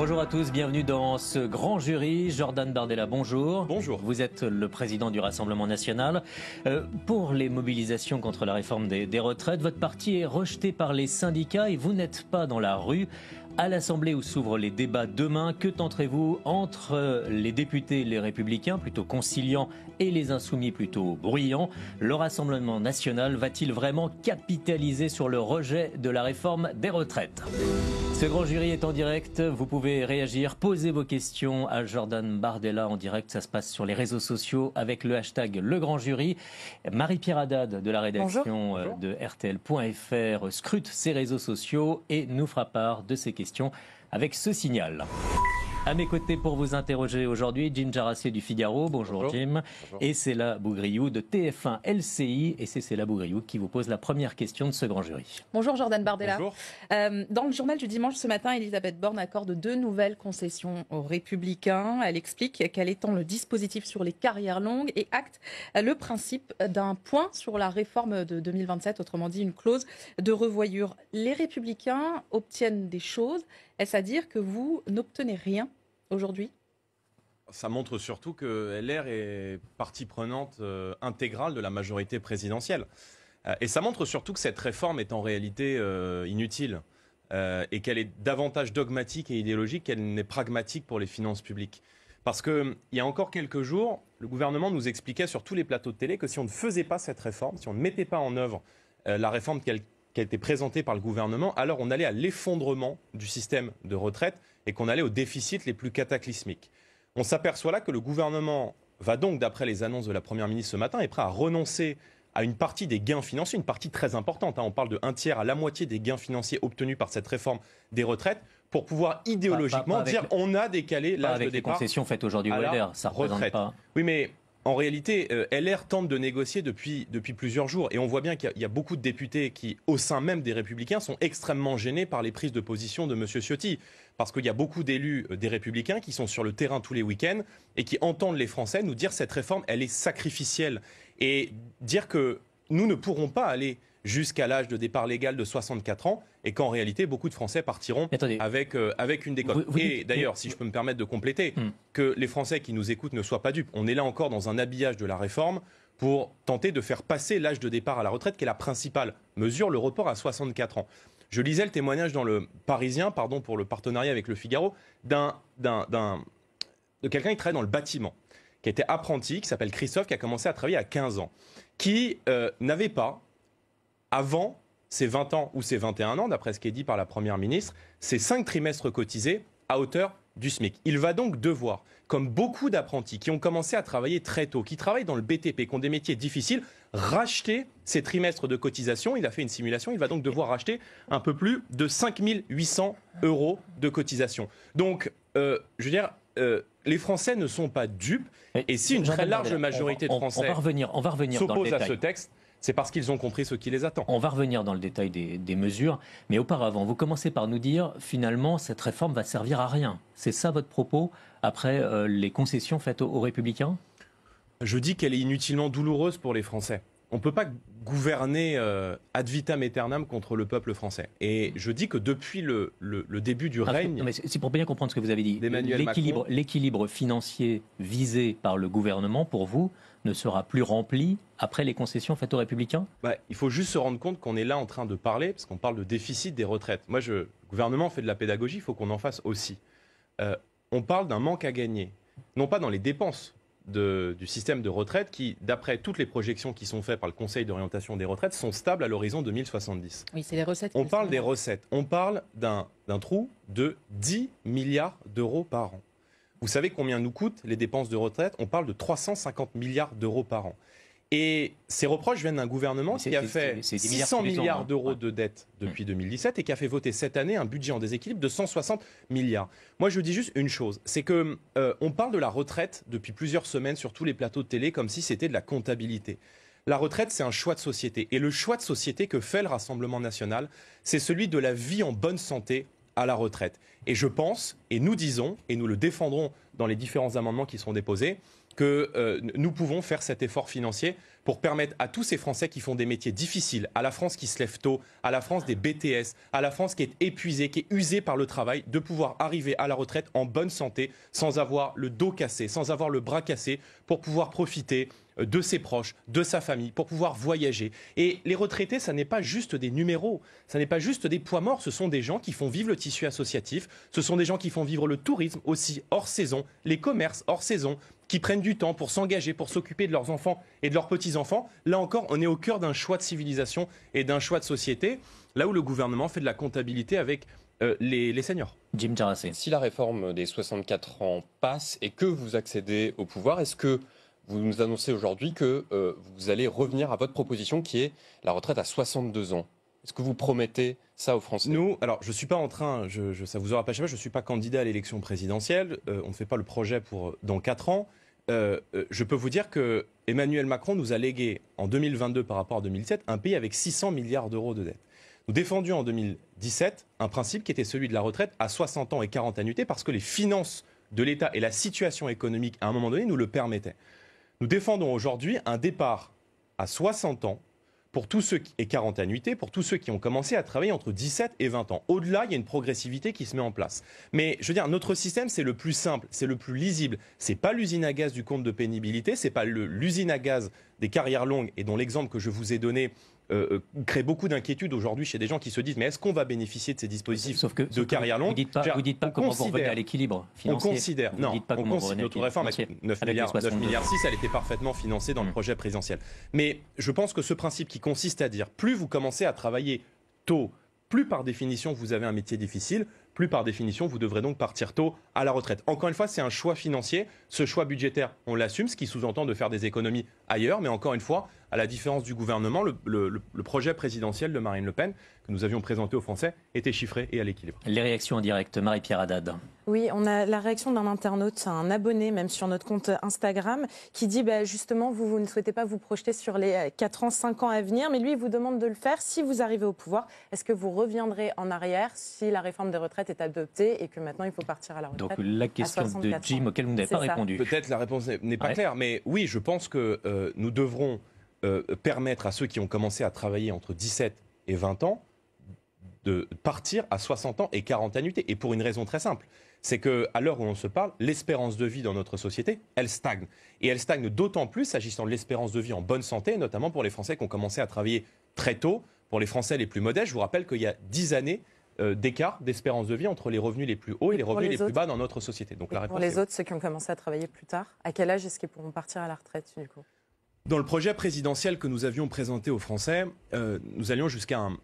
Bonjour à tous, bienvenue dans ce grand jury. Jordan Bardella, bonjour. Bonjour. Vous êtes le président du Rassemblement national. Euh, pour les mobilisations contre la réforme des retraites, votre parti est rejeté par les syndicats et vous n'êtes pas dans la rue à l'Assemblée où s'ouvrent les débats demain. Que tenterez-vous entre euh, les députés, les républicains plutôt conciliants et les insoumis plutôt bruyants Le Rassemblement national va-t-il vraiment capitaliser sur le rejet de la réforme des retraites ce grand jury est en direct, vous pouvez réagir, poser vos questions à Jordan Bardella en direct, ça se passe sur les réseaux sociaux avec le hashtag Le Grand Jury. Marie-Pierre Haddad de la rédaction euh, de RTL.fr scrute ses réseaux sociaux et nous fera part de ses questions avec ce signal. À mes côtés pour vous interroger aujourd'hui, Jim Jarassier du Figaro. Bonjour, Jim. Et c'est la Bougriou de TF1 LCI. Et c'est Céla Bougriou qui vous pose la première question de ce grand jury. Bonjour Jordan Bardella. Bonjour. Euh, dans le journal du dimanche ce matin, Elisabeth Borne accorde deux nouvelles concessions aux Républicains. Elle explique qu'elle étend le dispositif sur les carrières longues et acte le principe d'un point sur la réforme de 2027, autrement dit une clause de revoyure. Les Républicains obtiennent des choses. Est-ce à dire que vous n'obtenez rien aujourd'hui ça montre surtout que LR est partie prenante euh, intégrale de la majorité présidentielle. Euh, et ça montre surtout que cette réforme est en réalité euh, inutile et qu'elle est davantage dogmatique et idéologique qu'elle n'est pragmatique pour les finances publiques. Parce qu'il y a encore quelques jours, le gouvernement nous expliquait sur tous les plateaux de télé que si on ne faisait pas cette réforme, si on ne mettait pas en œuvre la réforme qu'elle qui a été présentée par le gouvernement, alors on allait à l'effondrement du système de retraite et qu'on allait aux déficits les plus cataclysmiques. On s'aperçoit là que le gouvernement va donc, d'après les annonces de la Première ministre ce matin, est prêt à renoncer à une partie des gains financiers, une partie très importante. Hein. on parle de un tiers à la moitié des gains financiers obtenus par cette réforme des retraites pour pouvoir idéologiquement dire on a décalé l'âge de départ. Avec des concessions faites aujourd'hui, ça retraite. Pas. Oui, mais en réalité, euh, LR tente de négocier depuis, depuis plusieurs jours. Et on voit bien qu'il y, a beaucoup de députés qui, au sein même des Républicains, sont extrêmement gênés par les prises de position de M. Ciotti. Parce qu'il y a beaucoup d'élus euh, des Républicains qui sont sur le terrain tous les week-ends et qui entendent les Français nous dire cette réforme, elle est sacrificielle. Et dire que nous ne pourrons pas aller jusqu'à l'âge de départ légal de 64 ans et qu'en réalité, beaucoup de Français partiront avec, euh, avec une décote. et d'ailleurs, si je peux me permettre de compléter, hmm. que les Français qui nous écoutent ne soient pas dupes. On est là encore dans un habillage de la réforme pour tenter de faire passer l'âge de départ à la retraite, qui est la principale mesure, le report à 64 ans. Je lisais le témoignage dans le Parisien, pardon pour le partenariat avec le Figaro, d'un, d'un, de quelqu'un qui travaillait dans le bâtiment, qui était apprenti, qui s'appelle Christophe, qui a commencé à travailler à 15 ans, qui euh, n'avait pas avant ces 20 ans ou ces 21 ans, d'après ce qui est dit par la Première ministre, ces 5 trimestres cotisés à hauteur du SMIC. Il va donc devoir, comme beaucoup d'apprentis qui ont commencé à travailler très tôt, qui travaillent dans le BTP, qui ont des métiers difficiles, racheter ces trimestres de cotisation. Il a fait une simulation, il va donc devoir racheter un peu plus de 5 800 euros de cotisation. Donc, euh, je veux dire, euh, les Français ne sont pas dupes. Et si une très large majorité de Français s'oppose à ce texte, c'est parce qu'ils ont compris ce qui les attend. On va revenir dans le détail des, mesures, mais auparavant, vous commencez par nous dire, finalement, cette réforme va servir à rien. C'est ça votre propos après euh, les concessions faites aux, républicains Je dis qu'elle est inutilement douloureuse pour les Français. On ne peut pas gouverner euh, ad vitam aeternam contre le peuple français. Et je dis que depuis le, le début du ah, règne. C'est pour bien comprendre ce que vous avez dit. L'équilibre financier visé par le gouvernement, pour vous, ne sera plus rempli après les concessions faites aux républicains bah, Il faut juste se rendre compte qu'on est là en train de parler, parce qu'on parle de déficit des retraites. Moi, je, le gouvernement fait de la pédagogie, il faut qu'on en fasse aussi. Euh, on parle d'un manque à gagner, non pas dans les dépenses du système de retraite qui, d'après toutes les projections qui sont faites par le Conseil d'orientation des retraites, sont stables à l'horizon 2070. Oui, c'est les recettes. On parle des recettes. On parle d'un trou de 10 milliards d'euros par an. Vous savez combien nous coûtent les dépenses de retraite On parle de 350 milliards d'euros par an. Et ces reproches viennent d'un gouvernement qui a fait 600 milliards hein. d'euros de dette depuis 2017 mmh. et qui a fait voter cette année un budget en déséquilibre de 160 milliards. Moi, je vous dis juste une chose, c'est que euh, on parle de la retraite depuis plusieurs semaines sur tous les plateaux de télé comme si c'était de la comptabilité. La retraite, c'est un choix de société. Et le choix de société que fait le Rassemblement national, c'est celui de la vie en bonne santé à la retraite. Et je pense, et nous disons, et nous le défendrons dans les différents amendements qui seront déposés, que euh, nous pouvons faire cet effort financier pour permettre à tous ces Français qui font des métiers difficiles, à la France qui se lève tôt, à la France des BTS, à la France qui est épuisée, qui est usée par le travail, de pouvoir arriver à la retraite en bonne santé, sans avoir le dos cassé, sans avoir le bras cassé, pour pouvoir profiter euh, de ses proches, de sa famille, pour pouvoir voyager. Et les retraités, ça n'est pas juste des numéros, ça n'est pas juste des poids morts, ce sont des gens qui font vivre le tissu associatif, ce sont des gens qui font vivre le tourisme aussi hors saison, les commerces hors saison, qui prennent du temps pour s'engager, pour s'occuper de leurs enfants et de leurs petits-enfants. Là encore, on est au cœur d'un choix de civilisation et d'un choix de société, là où le gouvernement fait de la comptabilité avec euh, les, les, seniors. Jim Si la réforme des 64 ans passe et que vous accédez au pouvoir, est-ce que vous nous annoncez aujourd'hui que euh, vous allez revenir à votre proposition qui est la retraite à 62 ans est-ce que vous promettez ça aux Français Nous, alors je ne suis pas en train, je, ça vous aura pas échappé, je ne suis pas candidat à l'élection présidentielle, euh, on ne fait pas le projet pour dans 4 ans. Euh, euh, je peux vous dire que Emmanuel Macron nous a légué en 2022 par rapport à 2007 un pays avec 600 milliards d'euros de dette. Nous défendions en 2017 un principe qui était celui de la retraite à 60 ans et 40 annuités parce que les finances de l'État et la situation économique à un moment donné nous le permettaient. Nous défendons aujourd'hui un départ à 60 ans pour tous ceux qui, et 40 annuités pour tous ceux qui ont commencé à travailler entre 17 et 20 ans. Au-delà, il y a une progressivité qui se met en place. Mais je veux dire, notre système, c'est le plus simple, c'est le plus lisible. Ce n'est pas l'usine à gaz du compte de pénibilité, ce n'est pas l'usine à gaz des carrières longues et dont l'exemple que je vous ai donné euh, euh, crée beaucoup d'inquiétudes aujourd'hui chez des gens qui se disent mais est-ce qu'on va bénéficier de ces dispositifs de carrière longue Vous ne dites pas comment vous revenez à l'équilibre financier. On considère, non, on considère notre réforme avec 9 milliards, milliards 6, elle était parfaitement financée dans le mm. projet présidentiel. Mais je pense que ce principe qui consiste à dire plus vous commencez à travailler tôt, plus par définition vous avez un métier difficile, plus par définition, vous devrez donc partir tôt à la retraite. Encore une fois, c'est un choix financier. Ce choix budgétaire, on l'assume, ce qui sous-entend de faire des économies ailleurs. Mais encore une fois, à la différence du gouvernement, le, projet présidentiel de Marine Le Pen que nous avions présenté aux Français était chiffré et à l'équilibre. Les réactions en direct, Marie-Pierre Haddad. Oui, on a la réaction d'un internaute, un abonné même sur notre compte Instagram, qui dit bah, justement, vous, vous ne souhaitez pas vous projeter sur les 4 euh, ans, 5 ans à venir, mais lui, il vous demande de le faire. Si vous arrivez au pouvoir, est-ce que vous reviendrez en arrière si la réforme des retraites est adoptée et que maintenant il faut partir à la retraite Donc la question de Jim, auquel vous n'avez pas répondu. Peut-être la réponse n'est pas claire, mais oui, je pense que... Euh, euh, nous devrons euh, permettre à ceux qui ont commencé à travailler entre 17 et 20 ans de partir à 60 ans et 40 annuités. Et pour une raison très simple, c'est que à l'heure où on se parle, l'espérance de vie dans notre société, elle stagne. Et elle stagne d'autant plus s'agissant de l'espérance de vie en bonne santé, notamment pour les Français qui ont commencé à travailler très tôt. Pour les Français les plus modestes, je vous rappelle qu'il y a 10 années, euh, d'écart d'espérance de vie entre les revenus les plus hauts et, les revenus les, plus bas dans notre société. Donc, la pour les autres, ceux qui ont commencé à travailler plus tard, à quel âge est-ce qu'ils pourront partir à la retraite du coup dans le projet présidentiel que nous avions présenté aux Français, euh, nous allions jusqu'à un,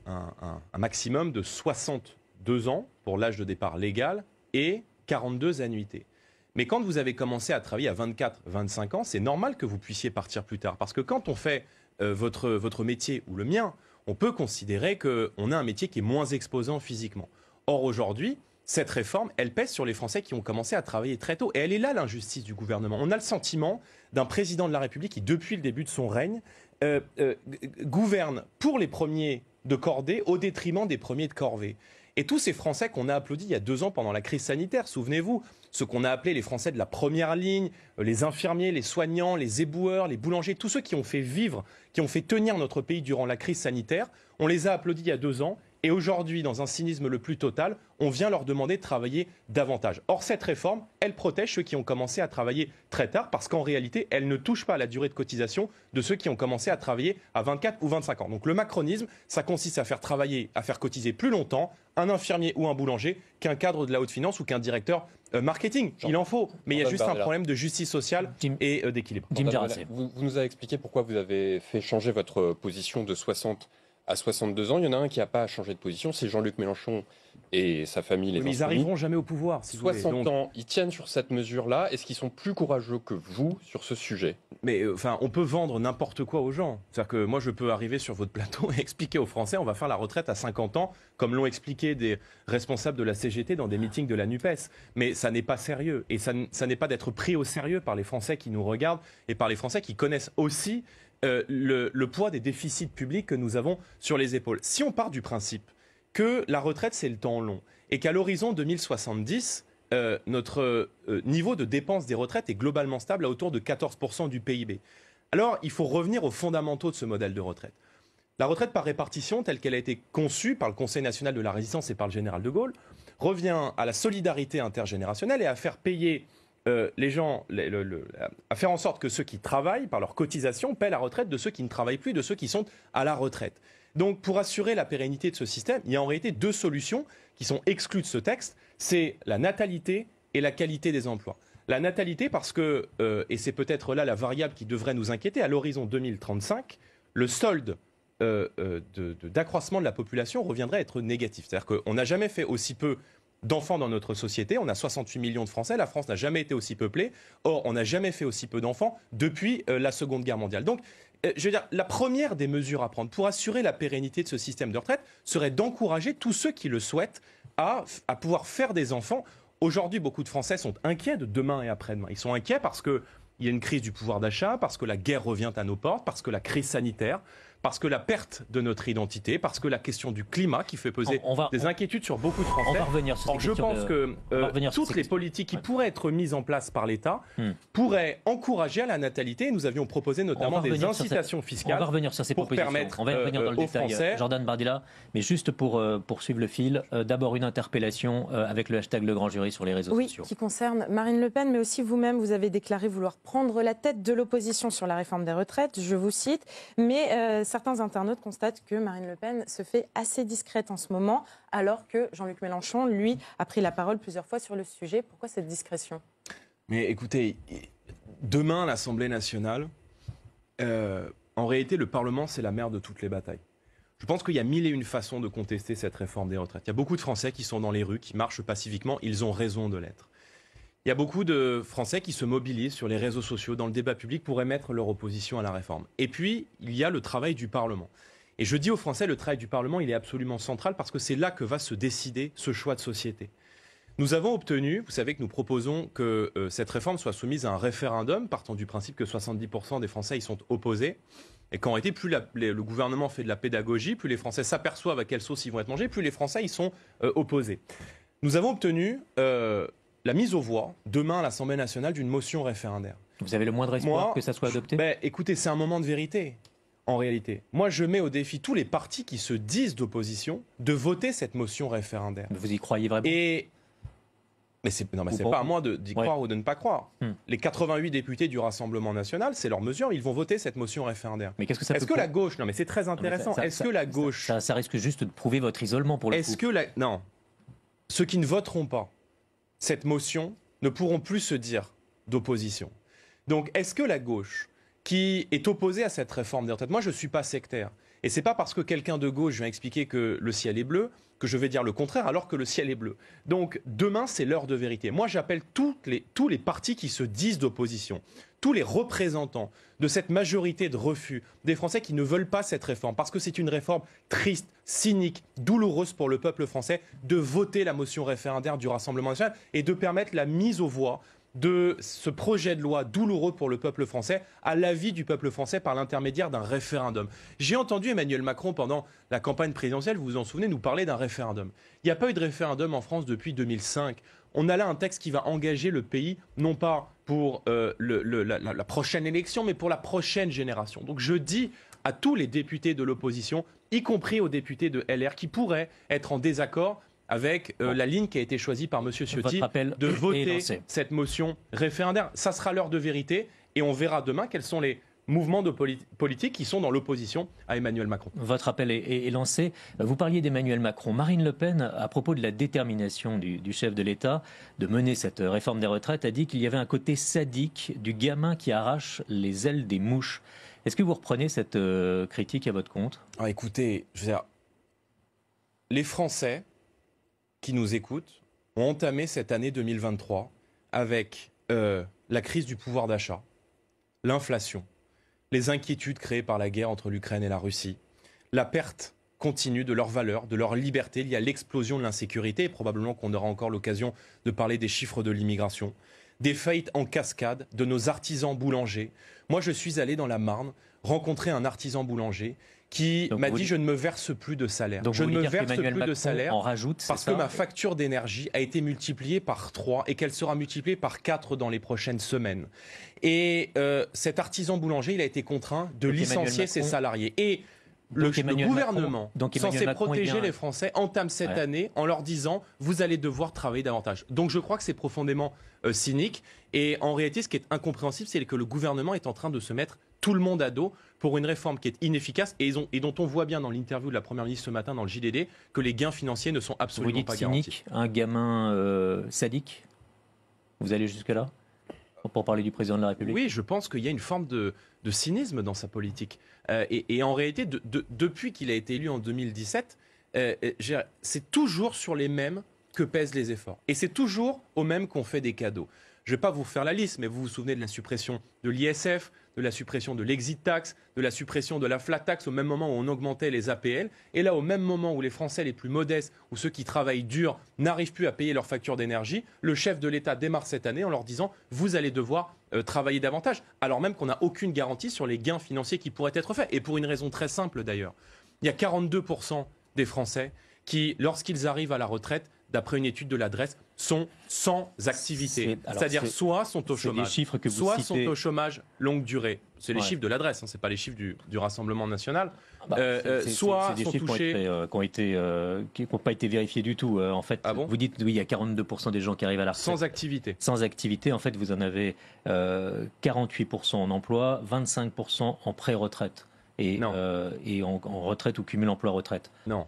maximum de 62 ans pour l'âge de départ légal et 42 annuités. Mais quand vous avez commencé à travailler à 24-25 ans, c'est normal que vous puissiez partir plus tard. Parce que quand on fait euh, votre, votre métier ou le mien, on peut considérer qu'on a un métier qui est moins exposant physiquement. Or, aujourd'hui, cette réforme, elle pèse sur les Français qui ont commencé à travailler très tôt. Et elle est là l'injustice du gouvernement. On a le sentiment d'un président de la République qui, depuis le début de son règne, euh, euh, gouverne pour les premiers de cordée au détriment des premiers de corvée. Et tous ces Français qu'on a applaudis il y a deux ans pendant la crise sanitaire, souvenez-vous, ceux qu'on a appelés les Français de la première ligne, euh, les infirmiers, les soignants, les éboueurs, les boulangers, tous ceux qui ont fait vivre, qui ont fait tenir notre pays durant la crise sanitaire, on les a applaudis il y a deux ans et aujourd'hui, dans un cynisme le plus total, on vient leur demander de travailler davantage. Or, cette réforme, elle protège ceux qui ont commencé à travailler très tard, parce qu'en réalité, elle ne touche pas à la durée de cotisation de ceux qui ont commencé à travailler à 24 ou 25 ans. Donc le macronisme, ça consiste à faire travailler, à faire cotiser plus longtemps un infirmier ou un boulanger qu'un cadre de la haute finance ou qu'un directeur euh, marketing. Il en faut. Mais il y a juste un problème de justice sociale et euh, d'équilibre. vous nous avez expliqué pourquoi vous avez fait changer votre position de 60 à 62 ans, il y en a un qui n'a pas changé de position, c'est Jean-Luc Mélenchon et sa famille. Les mais ils n'arriveront jamais au pouvoir. Si 60 ans, ils tiennent sur cette mesure-là. Est-ce qu'ils sont plus courageux que vous sur ce sujet Mais euh, enfin, on peut vendre n'importe quoi aux gens. cest dire que moi, je peux arriver sur votre plateau et expliquer aux Français, on va faire la retraite à 50 ans, comme l'ont expliqué des responsables de la CGT dans des meetings de la Nupes. Mais ça n'est pas sérieux et ça n'est pas d'être pris au sérieux par les Français qui nous regardent et par les Français qui connaissent aussi euh, le, poids des déficits publics que nous avons sur les épaules. Si on part du principe que la retraite, c'est le temps long, et qu'à l'horizon 2070, euh, notre euh, niveau de dépenses des retraites est globalement stable à autour de 14% du PIB, alors il faut revenir aux fondamentaux de ce modèle de retraite. La retraite par répartition, telle qu'elle a été conçue par le Conseil national de la résistance et par le général de Gaulle, revient à la solidarité intergénérationnelle et à faire payer euh, les gens, à faire en sorte que ceux qui travaillent, par leur cotisation, paient la retraite de ceux qui ne travaillent plus, de ceux qui sont à la retraite. Donc, pour assurer la pérennité de ce système, il y a en réalité deux solutions qui sont exclues de ce texte. C'est la natalité et la qualité des emplois. La natalité, parce que, euh, et c'est peut-être là la variable qui devrait nous inquiéter, à l'horizon 2035, le solde euh, d'accroissement de, de, la population reviendrait être négatif. C'est-à-dire qu'on n'a jamais fait aussi peu d'enfants dans notre société. On a 68 millions de Français. La France n'a jamais été aussi peuplée. Or, on n'a jamais fait aussi peu d'enfants depuis euh, la Seconde Guerre mondiale. Donc, euh, je veux dire, la première des mesures à prendre pour assurer la pérennité de ce système de retraite serait d'encourager tous ceux qui le souhaitent à, pouvoir faire des enfants. Aujourd'hui, beaucoup de Français sont inquiets de demain et après-demain. Ils sont inquiets parce qu'il y a une crise du pouvoir d'achat, parce que la guerre revient à nos portes, parce que la crise sanitaire, parce que la perte de notre identité, parce que la question du climat qui fait peser des inquiétudes sur beaucoup de Français. On va revenir sur je pense que euh, toutes les politiques qui pourraient être mises en place par l'État hmm. pourraient encourager à la natalité. Nous avions proposé notamment des incitations fiscales. On va revenir sur ces pour Permettre, on va revenir euh, dans le détail. Français. Jordan Bardella, mais juste pour euh, poursuivre le fil, d'abord une interpellation avec le hashtag Le Grand Jury sur les réseaux oui, sociaux. qui concerne Marine Le Pen, mais aussi vous-même. Vous avez déclaré vouloir prendre la tête de l'opposition sur la réforme des retraites. Je vous cite, mais certains internautes constatent que Marine Le Pen se fait assez discrète en ce moment, alors que Jean-Luc Mélenchon, lui, a pris la parole plusieurs fois sur le sujet. Pourquoi cette discrétion Mais écoutez, demain, l'Assemblée nationale, euh, en réalité, le Parlement, c'est la mère de toutes les batailles. Je pense qu'il y a mille et une façons de contester cette réforme des retraites. Il y a beaucoup de Français qui sont dans les rues, qui marchent pacifiquement. Ils ont raison de l'être. Il y a beaucoup de Français qui se mobilisent sur les réseaux sociaux, dans le débat public, pour émettre leur opposition à la réforme. Et puis, il y a le travail du Parlement. Et je dis aux Français, le travail du Parlement, il est absolument central parce que c'est là que va se décider ce choix de société. Nous avons obtenu, vous savez que nous proposons que euh, cette réforme soit soumise à un référendum, partant du principe que 70% des Français y sont opposés. Et qu'en réalité, plus le gouvernement fait de la pédagogie, plus les Français s'aperçoivent à quelle sauce ils vont être mangés, plus les Français y sont euh, opposés. Nous avons obtenu euh, la mise aux voix, demain à l'Assemblée nationale, d'une motion référendaire. Vous avez le moindre espoir que ça soit adopté ben, Écoutez, c'est un moment de vérité, en réalité. Moi, je mets au défi tous les partis qui se disent d'opposition de voter cette motion référendaire. Vous y croyez vraiment Et... Mais c'est n'est pas à moi d'y croire ou de ne pas croire. Hmm. Les 88 députés du Rassemblement national, c'est leur mesure, ils vont voter cette motion référendaire. Mais qu'est-ce que ça Est-ce que la gauche Non, mais c'est très intéressant. Est-ce que la gauche ça, risque juste de prouver votre isolement pour le Est-ce que la non ceux qui ne voteront pas cette motion ne pourront plus se dire d'opposition. Donc est-ce que la gauche, qui est opposée à cette réforme des retraites, moi je ne suis pas sectaire, et c'est pas parce que quelqu'un de gauche vient expliquer que le ciel est bleu que je vais dire le contraire alors que le ciel est bleu. Donc demain, c'est l'heure de vérité. Moi, j'appelle tous les partis qui se disent d'opposition, tous les représentants de cette majorité de refus, des Français qui ne veulent pas cette réforme, parce que c'est une réforme triste, cynique, douloureuse pour le peuple français, de voter la motion référendaire du Rassemblement national et de permettre la mise aux voix de ce projet de loi douloureux pour le peuple français à l'avis du peuple français par l'intermédiaire d'un référendum. J'ai entendu Emmanuel Macron pendant la campagne présidentielle, vous vous en souvenez, nous parler d'un référendum. Il n'y a pas eu de référendum en France depuis 2005. On a là un texte qui va engager le pays, non pas pour euh, la prochaine élection, mais pour la prochaine génération. Donc je dis à tous les députés de l'opposition, y compris aux députés de LR, qui pourraient être en désaccord avec euh, la ligne qui a été choisie par M. Ciotti de voter cette motion référendaire. Ça sera l'heure de vérité et on verra demain quels sont les mouvements de politique politiques qui sont dans l'opposition à Emmanuel Macron. Votre appel est, lancé. Vous parliez d'Emmanuel Macron. Marine Le Pen, à propos de la détermination du, chef de l'État de mener cette euh, réforme des retraites, a dit qu'il y avait un côté sadique du gamin qui arrache les ailes des mouches. Est-ce que vous reprenez cette euh, critique à votre compte ah, Écoutez, je veux dire, les Français qui nous écoutent ont entamé cette année 2023 avec euh, la crise du pouvoir d'achat, l'inflation, les inquiétudes créées par la guerre entre l'Ukraine et la Russie, la perte continue de leur valeur, de leur liberté y a l'explosion de l'insécurité, et probablement qu'on aura encore l'occasion de parler des chiffres de l'immigration, des faillites en cascade de nos artisans boulangers. Moi, je suis allé dans la Marne rencontrer un artisan boulanger qui m'a dit je ne me verse plus de salaire. je ne me verse plus de salaire rajoute, parce que ma facture d'énergie a été multipliée par 3 et qu'elle sera multipliée par 4 dans les prochaines semaines. Et euh, cet artisan boulanger, il a été contraint de licencier ses salariés. Et le, gouvernement, censé protéger les Français, entame cette année en leur disant vous allez devoir travailler davantage. Donc je crois que c'est profondément euh, cynique. Et en réalité, ce qui est incompréhensible, c'est que le gouvernement est en train de se mettre tout le monde à dos pour une réforme qui est inefficace et, dont on voit bien dans l'interview de la Première ministre ce matin dans le JDD que les gains financiers ne sont absolument Vous dites pas cynique, Un gamin euh, sadique Vous allez jusque-là pour parler du président de la République Oui, je pense qu'il y a une forme de, cynisme dans sa politique. Euh, et, en réalité, depuis qu'il a été élu en 2017, euh, c'est toujours sur les mêmes que pèsent les efforts. Et c'est toujours aux mêmes qu'on fait des cadeaux. Je ne vais pas vous faire la liste, mais vous vous souvenez de la suppression de l'ISF, de la suppression de l'exit tax, de la suppression de la flat tax au même moment où on augmentait les APL. Et là, au même moment où les Français les plus modestes ou ceux qui travaillent dur n'arrivent plus à payer leurs factures d'énergie, le chef de l'État démarre cette année en leur disant vous allez devoir euh, travailler davantage, alors même qu'on n'a aucune garantie sur les gains financiers qui pourraient être faits. Et pour une raison très simple d'ailleurs, il y a 42% des Français qui, lorsqu'ils arrivent à la retraite, d'après une étude de l'adresse, sont sans activité. C'est-à-dire soit sont au chômage, chiffres que soit sont au chômage longue durée. C'est les chiffres de l'adresse, hein, c'est pas les chiffres du, du Rassemblement national. Ah bah, euh, euh soit des sont chiffres touchés... Euh, euh, qui n'ont pas été vérifiés du tout. en fait, ah vous dites oui, il y a 42% des gens qui arrivent à la retraite. Sans activité. Sans activité, en fait, vous en avez 48% en emploi, 25% en pré-retraite et, et en, en retraite ou cumul emploi-retraite. Non.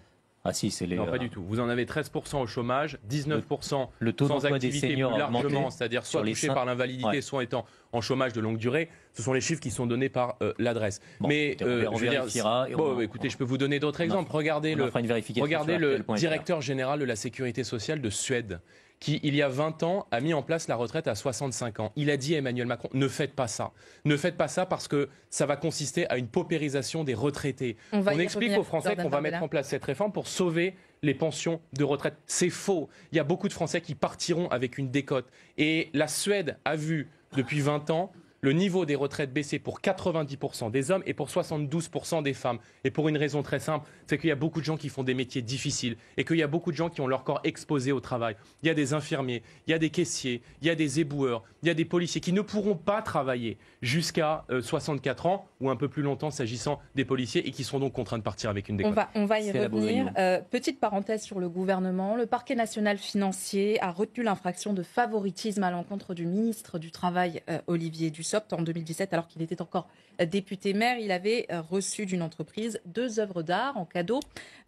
Ah non, pas euh, du tout. Vous en avez 13% au chômage, 19% le, sans activité plus largement, c'est-à-dire soit touchés par l'invalidité, soit étant en chômage de longue durée. Ce sont les chiffres qui sont donnés par euh, l'adresse. Mais euh, on je écoutez, je peux vous donner d'autres exemples. regardez le, regardez le directeur général de la sécurité sociale de Suède qui, il y a 20 ans, a mis en place la retraite à 65 ans. Il a dit à Emmanuel Macron, ne faites pas ça. Ne faites pas ça parce que ça va consister à une paupérisation des retraités. On, explique aux Français qu'on va mettre en place cette réforme pour sauver les pensions de retraite. C'est faux. Il y a beaucoup de Français qui partiront avec une décote. Et la Suède a vu, depuis 20 ans, le niveau des retraites baissé pour 90% des hommes et pour 72% des femmes. Et pour une raison très simple, c'est qu'il y a beaucoup de gens qui font des métiers difficiles et qu'il y a beaucoup de gens qui ont leur corps exposé au travail. Il y a des infirmiers, il y a des caissiers, il y a des éboueurs, il y a des policiers qui ne pourront pas travailler jusqu'à 64 euh, ans ou un peu plus longtemps s'agissant des policiers et qui sont donc contraints de partir avec une décote. On va, y revenir. Euh, petite parenthèse sur le gouvernement. Le parquet national financier a retenu l'infraction de favoritisme à l'encontre du ministre du Travail, euh, Olivier Dussault. Dussopt en 2017, alors qu'il était encore député-maire. Il avait euh, reçu d'une entreprise deux œuvres d'art en cadeau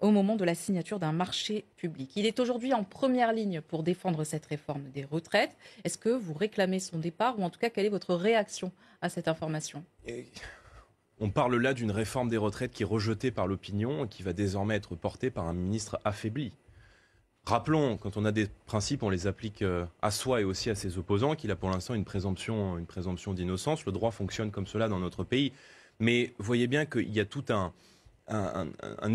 au moment de la signature d'un marché public. Il est aujourd'hui en première ligne pour défendre cette réforme des retraites. Est-ce que vous réclamez son départ ou en tout cas, quelle est votre réaction à cette information On parle là d'une réforme des retraites qui est rejetée par l'opinion et qui va désormais être portée par un ministre affaibli. Rappelons, quand on a des principes, on les applique euh, à soi et aussi à ses opposants, qu'il a pour l'instant une présomption, d'innocence. Le droit fonctionne comme cela dans notre pays. Mais voyez bien qu'il y a tout un,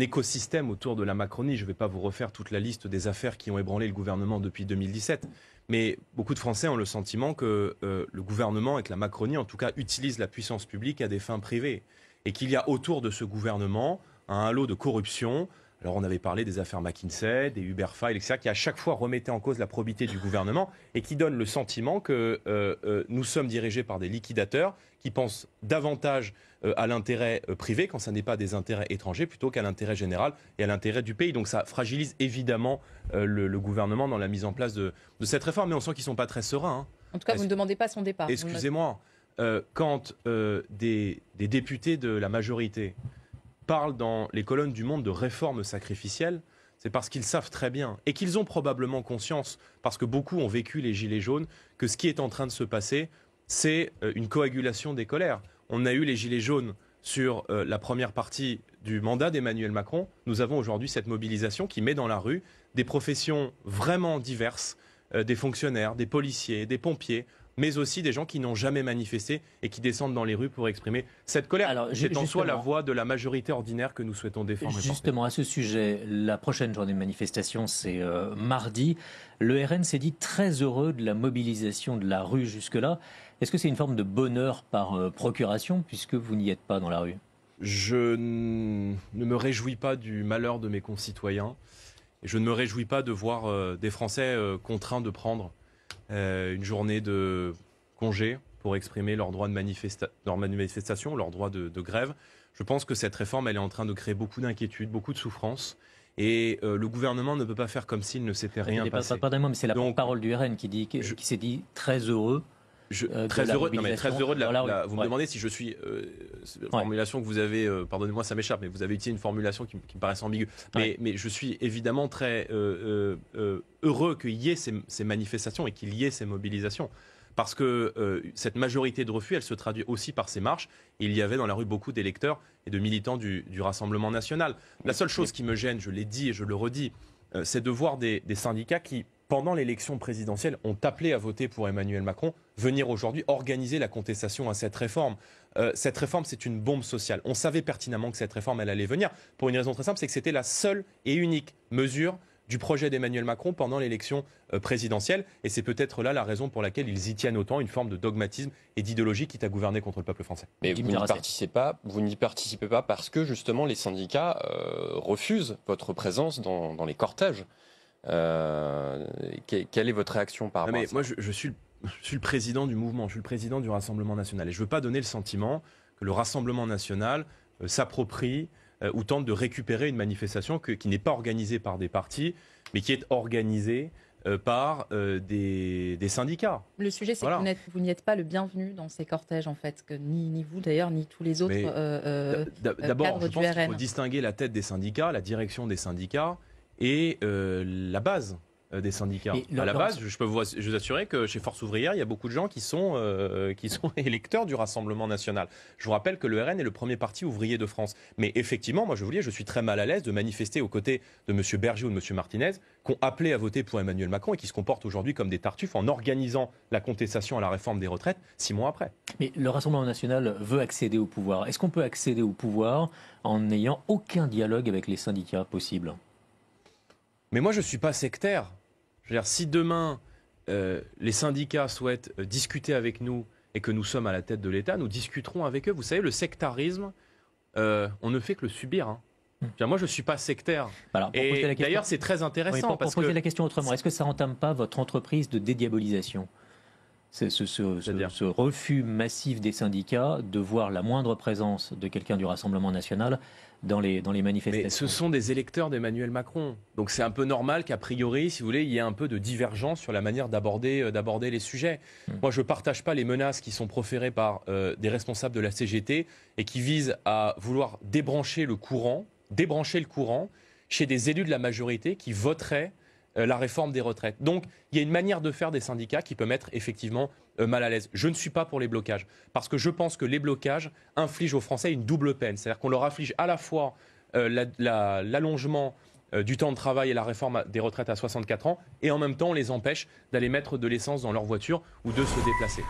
écosystème autour de la Macronie. Je ne vais pas vous refaire toute la liste des affaires qui ont ébranlé le gouvernement depuis 2017. Mais beaucoup de Français ont le sentiment que euh, le gouvernement et que la Macronie, en tout cas, utilisent la puissance publique à des fins privées. Et qu'il y a autour de ce gouvernement un halo de corruption, alors on avait parlé des affaires McKinsey, des Uberfile, etc., qui à chaque fois remettaient en cause la probité du gouvernement et qui donnent le sentiment que euh, euh, nous sommes dirigés par des liquidateurs qui pensent davantage euh, à l'intérêt privé quand ça n'est pas des intérêts étrangers plutôt qu'à l'intérêt général et à l'intérêt du pays. Donc ça fragilise évidemment le, gouvernement dans la mise en place de, cette réforme, mais on sent qu'ils ne sont pas très sereins. Hein. En tout cas, vous ne demandez pas son départ. Excusez-moi, quand des députés de la majorité parlent dans les colonnes du Monde de réformes sacrificielles, c'est parce qu'ils savent très bien et qu'ils ont probablement conscience, parce que beaucoup ont vécu les Gilets jaunes, que ce qui est en train de se passer, c'est euh, une coagulation des colères. On a eu les Gilets jaunes sur euh, la première partie du mandat d'Emmanuel Macron, nous avons aujourd'hui cette mobilisation qui met dans la rue des professions vraiment diverses, euh, des fonctionnaires, des policiers, des pompiers, mais aussi des gens qui n'ont jamais manifesté et qui descendent dans les rues pour exprimer cette colère. Alors, c'est en soi la voix de la majorité ordinaire que nous souhaitons défendre. Justement, à ce sujet, la prochaine journée de manifestation, c'est euh, mardi. Le RN s'est dit très heureux de la mobilisation de la rue jusque-là. Est-ce que c'est une forme de bonheur par euh, procuration, puisque vous n'y êtes pas dans la rue Je ne me réjouis pas du malheur de mes concitoyens. Je ne me réjouis pas de voir euh, des Français contraints de prendre euh, une journée de congé pour exprimer leur droit de, manifestation, leur droit de, grève. Je pense que cette réforme, elle est en train de créer beaucoup d'inquiétudes, beaucoup de souffrances. Et euh, le gouvernement ne peut pas faire comme s'il ne s'était rien passé. Pardonnez-moi, mais c'est la parole du RN qui s'est dit très heureux euh, très, heureux, de la, vous me demandez si je suis euh, formulation que vous avez euh, pardonnez-moi ça m'échappe mais vous avez utilisé une formulation qui, me paraissait ambiguë mais, mais je suis évidemment très euh, heureux qu'il y ait ces, manifestations et qu'il y ait ces mobilisations parce que cette majorité de refus elle se traduit aussi par ces marches il y avait dans la rue beaucoup d'électeurs et de militants du, du, Rassemblement national la seule chose qui me gêne je l'ai dit et je le redis c'est de voir des syndicats qui pendant l'élection présidentielle, ont appelé à voter pour Emmanuel Macron, venir aujourd'hui organiser la contestation à cette réforme. Euh, cette réforme, c'est une bombe sociale. On savait pertinemment que cette réforme, elle allait venir, pour une raison très simple, c'est que c'était la seule et unique mesure du projet d'Emmanuel Macron pendant l'élection euh, présidentielle. Et c'est peut-être là la raison pour laquelle ils y tiennent autant, une forme de dogmatisme et d'idéologie qui à gouverner contre le peuple français. Mais vous n'y participez pas, participez pas parce que justement les syndicats euh, refusent votre présence dans les cortèges. Euh, quelle est votre réaction par rapport mais à ça Moi, je, je, suis le, président du mouvement, je suis le président du Rassemblement national. Et je ne veux pas donner le sentiment que le Rassemblement national euh, s'approprie euh, ou tente de récupérer une manifestation qui n'est pas organisée par des partis, mais qui est organisée par des, syndicats. Le sujet, c'est que vous n'y êtes pas le bienvenu dans ces cortèges, en fait, que ni, ni vous d'ailleurs, ni tous les autres. D'abord, je pense qu'il faut distinguer la tête des syndicats, la direction des syndicats et euh, la base euh, des syndicats. à la base, je peux vous, assurer que chez Force ouvrière, il y a beaucoup de gens qui sont, euh, électeurs du Rassemblement national. Je vous rappelle que le RN est le premier parti ouvrier de France. Mais effectivement, moi je vous je suis très mal à l'aise de manifester aux côtés de M. Berger ou de M. Martinez, qui ont appelé à voter pour Emmanuel Macron et qui se comportent aujourd'hui comme des tartuffes en organisant la contestation à la réforme des retraites six mois après. Mais le Rassemblement national veut accéder au pouvoir. Est-ce qu'on peut accéder au pouvoir en n'ayant aucun dialogue avec les syndicats possible mais moi, je ne suis pas sectaire. Je dire, si demain, euh, les syndicats souhaitent euh, discuter avec nous et que nous sommes à la tête de l'État, nous discuterons avec eux. Vous savez, le sectarisme, euh, on ne fait que le subir. Hein. Hmm. Moi, je ne suis pas sectaire. d'ailleurs, c'est très intéressant. pour, parce poser la question autrement, est-ce que ça n'entame pas votre entreprise de dédiabolisation ce, ce, ce, refus massif des syndicats de voir la moindre présence de quelqu'un du Rassemblement national dans les, manifestations. ce sont des électeurs d'Emmanuel Macron. Donc c'est un peu normal qu'a priori, si vous voulez, il y ait un peu de divergence sur la manière d'aborder, euh, les sujets. Hmm. Moi, je ne partage pas les menaces qui sont proférées par euh, des responsables de la CGT et qui visent à vouloir débrancher le courant, débrancher le courant chez des élus de la majorité qui voteraient euh, la réforme des retraites. Donc, il y a une manière de faire des syndicats qui peut mettre effectivement euh, mal à l'aise. Je ne suis pas pour les blocages, parce que je pense que les blocages infligent aux Français une double peine. C'est-à-dire qu'on leur inflige à la fois euh, l'allongement du temps de travail et la réforme des retraites à 64 ans, et en même temps, on les empêche d'aller mettre de l'essence dans leur voiture ou de se déplacer.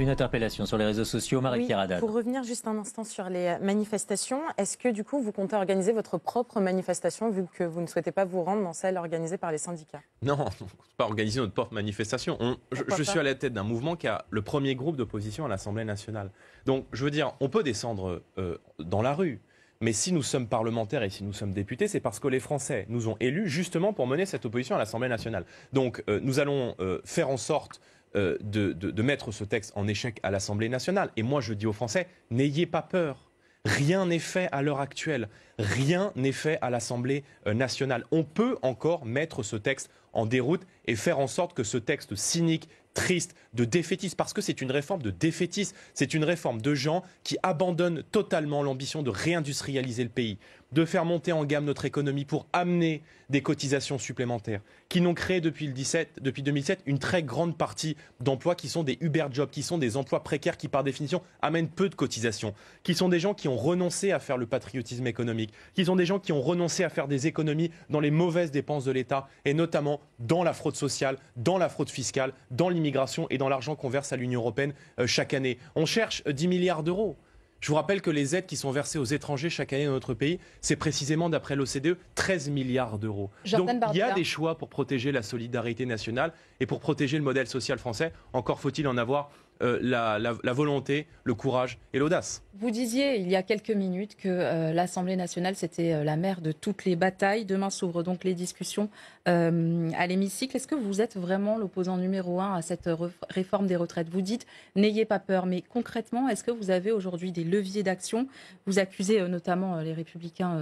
Une interpellation sur les réseaux sociaux, Marie Pierre Pour revenir juste un instant sur les euh, manifestations, est-ce que du coup vous comptez organiser votre propre manifestation vu que vous ne souhaitez pas vous rendre dans celle organisée par les syndicats Non, on ne pas organiser notre propre manifestation. je, suis à la tête d'un mouvement qui a le premier groupe d'opposition à l'Assemblée nationale. Donc je veux dire, on peut descendre euh, dans la rue. Mais si nous sommes parlementaires et si nous sommes députés, c'est parce que les Français nous ont élus justement pour mener cette opposition à l'Assemblée nationale. Donc euh, nous allons faire en sorte euh, de, mettre ce texte en échec à l'Assemblée nationale. Et moi, je dis aux Français, n'ayez pas peur. Rien n'est fait à l'heure actuelle. Rien n'est fait à l'Assemblée euh, nationale. On peut encore mettre ce texte en déroute et faire en sorte que ce texte cynique, triste, de défaitiste, parce que c'est une réforme de défaitiste, c'est une réforme de gens qui abandonnent totalement l'ambition de réindustrialiser le pays, de faire monter en gamme notre économie pour amener des cotisations supplémentaires, qui n'ont créé depuis, le 17, depuis 2007 une très grande partie d'emplois qui sont des Uber Jobs, qui sont des emplois précaires qui, par définition, amènent peu de cotisations, qui sont des gens qui ont renoncé à faire le patriotisme économique, qui sont des gens qui ont renoncé à faire des économies dans les mauvaises dépenses de l'État, et notamment dans la fraude sociale, dans la fraude fiscale, dans l'immigration et dans l'argent qu'on verse à l'Union européenne euh, chaque année. On cherche 10 euh, milliards d'euros. Je vous rappelle que les aides qui sont versées aux étrangers chaque année dans notre pays, c'est précisément, d'après l'OCDE, 13 milliards d'euros. Donc il y a des choix pour protéger la solidarité nationale et pour protéger le modèle social français. Encore faut-il en avoir euh, la, volonté, le courage et l'audace. Vous disiez il y a quelques minutes que euh, l'Assemblée nationale, c'était euh, la mère de toutes les batailles. Demain s'ouvrent donc les discussions à l'hémicycle. Est-ce que vous êtes vraiment l'opposant numéro un à cette réforme des retraites Vous dites, n'ayez pas peur, mais concrètement, est-ce que vous avez aujourd'hui des leviers d'action Vous accusez notamment les républicains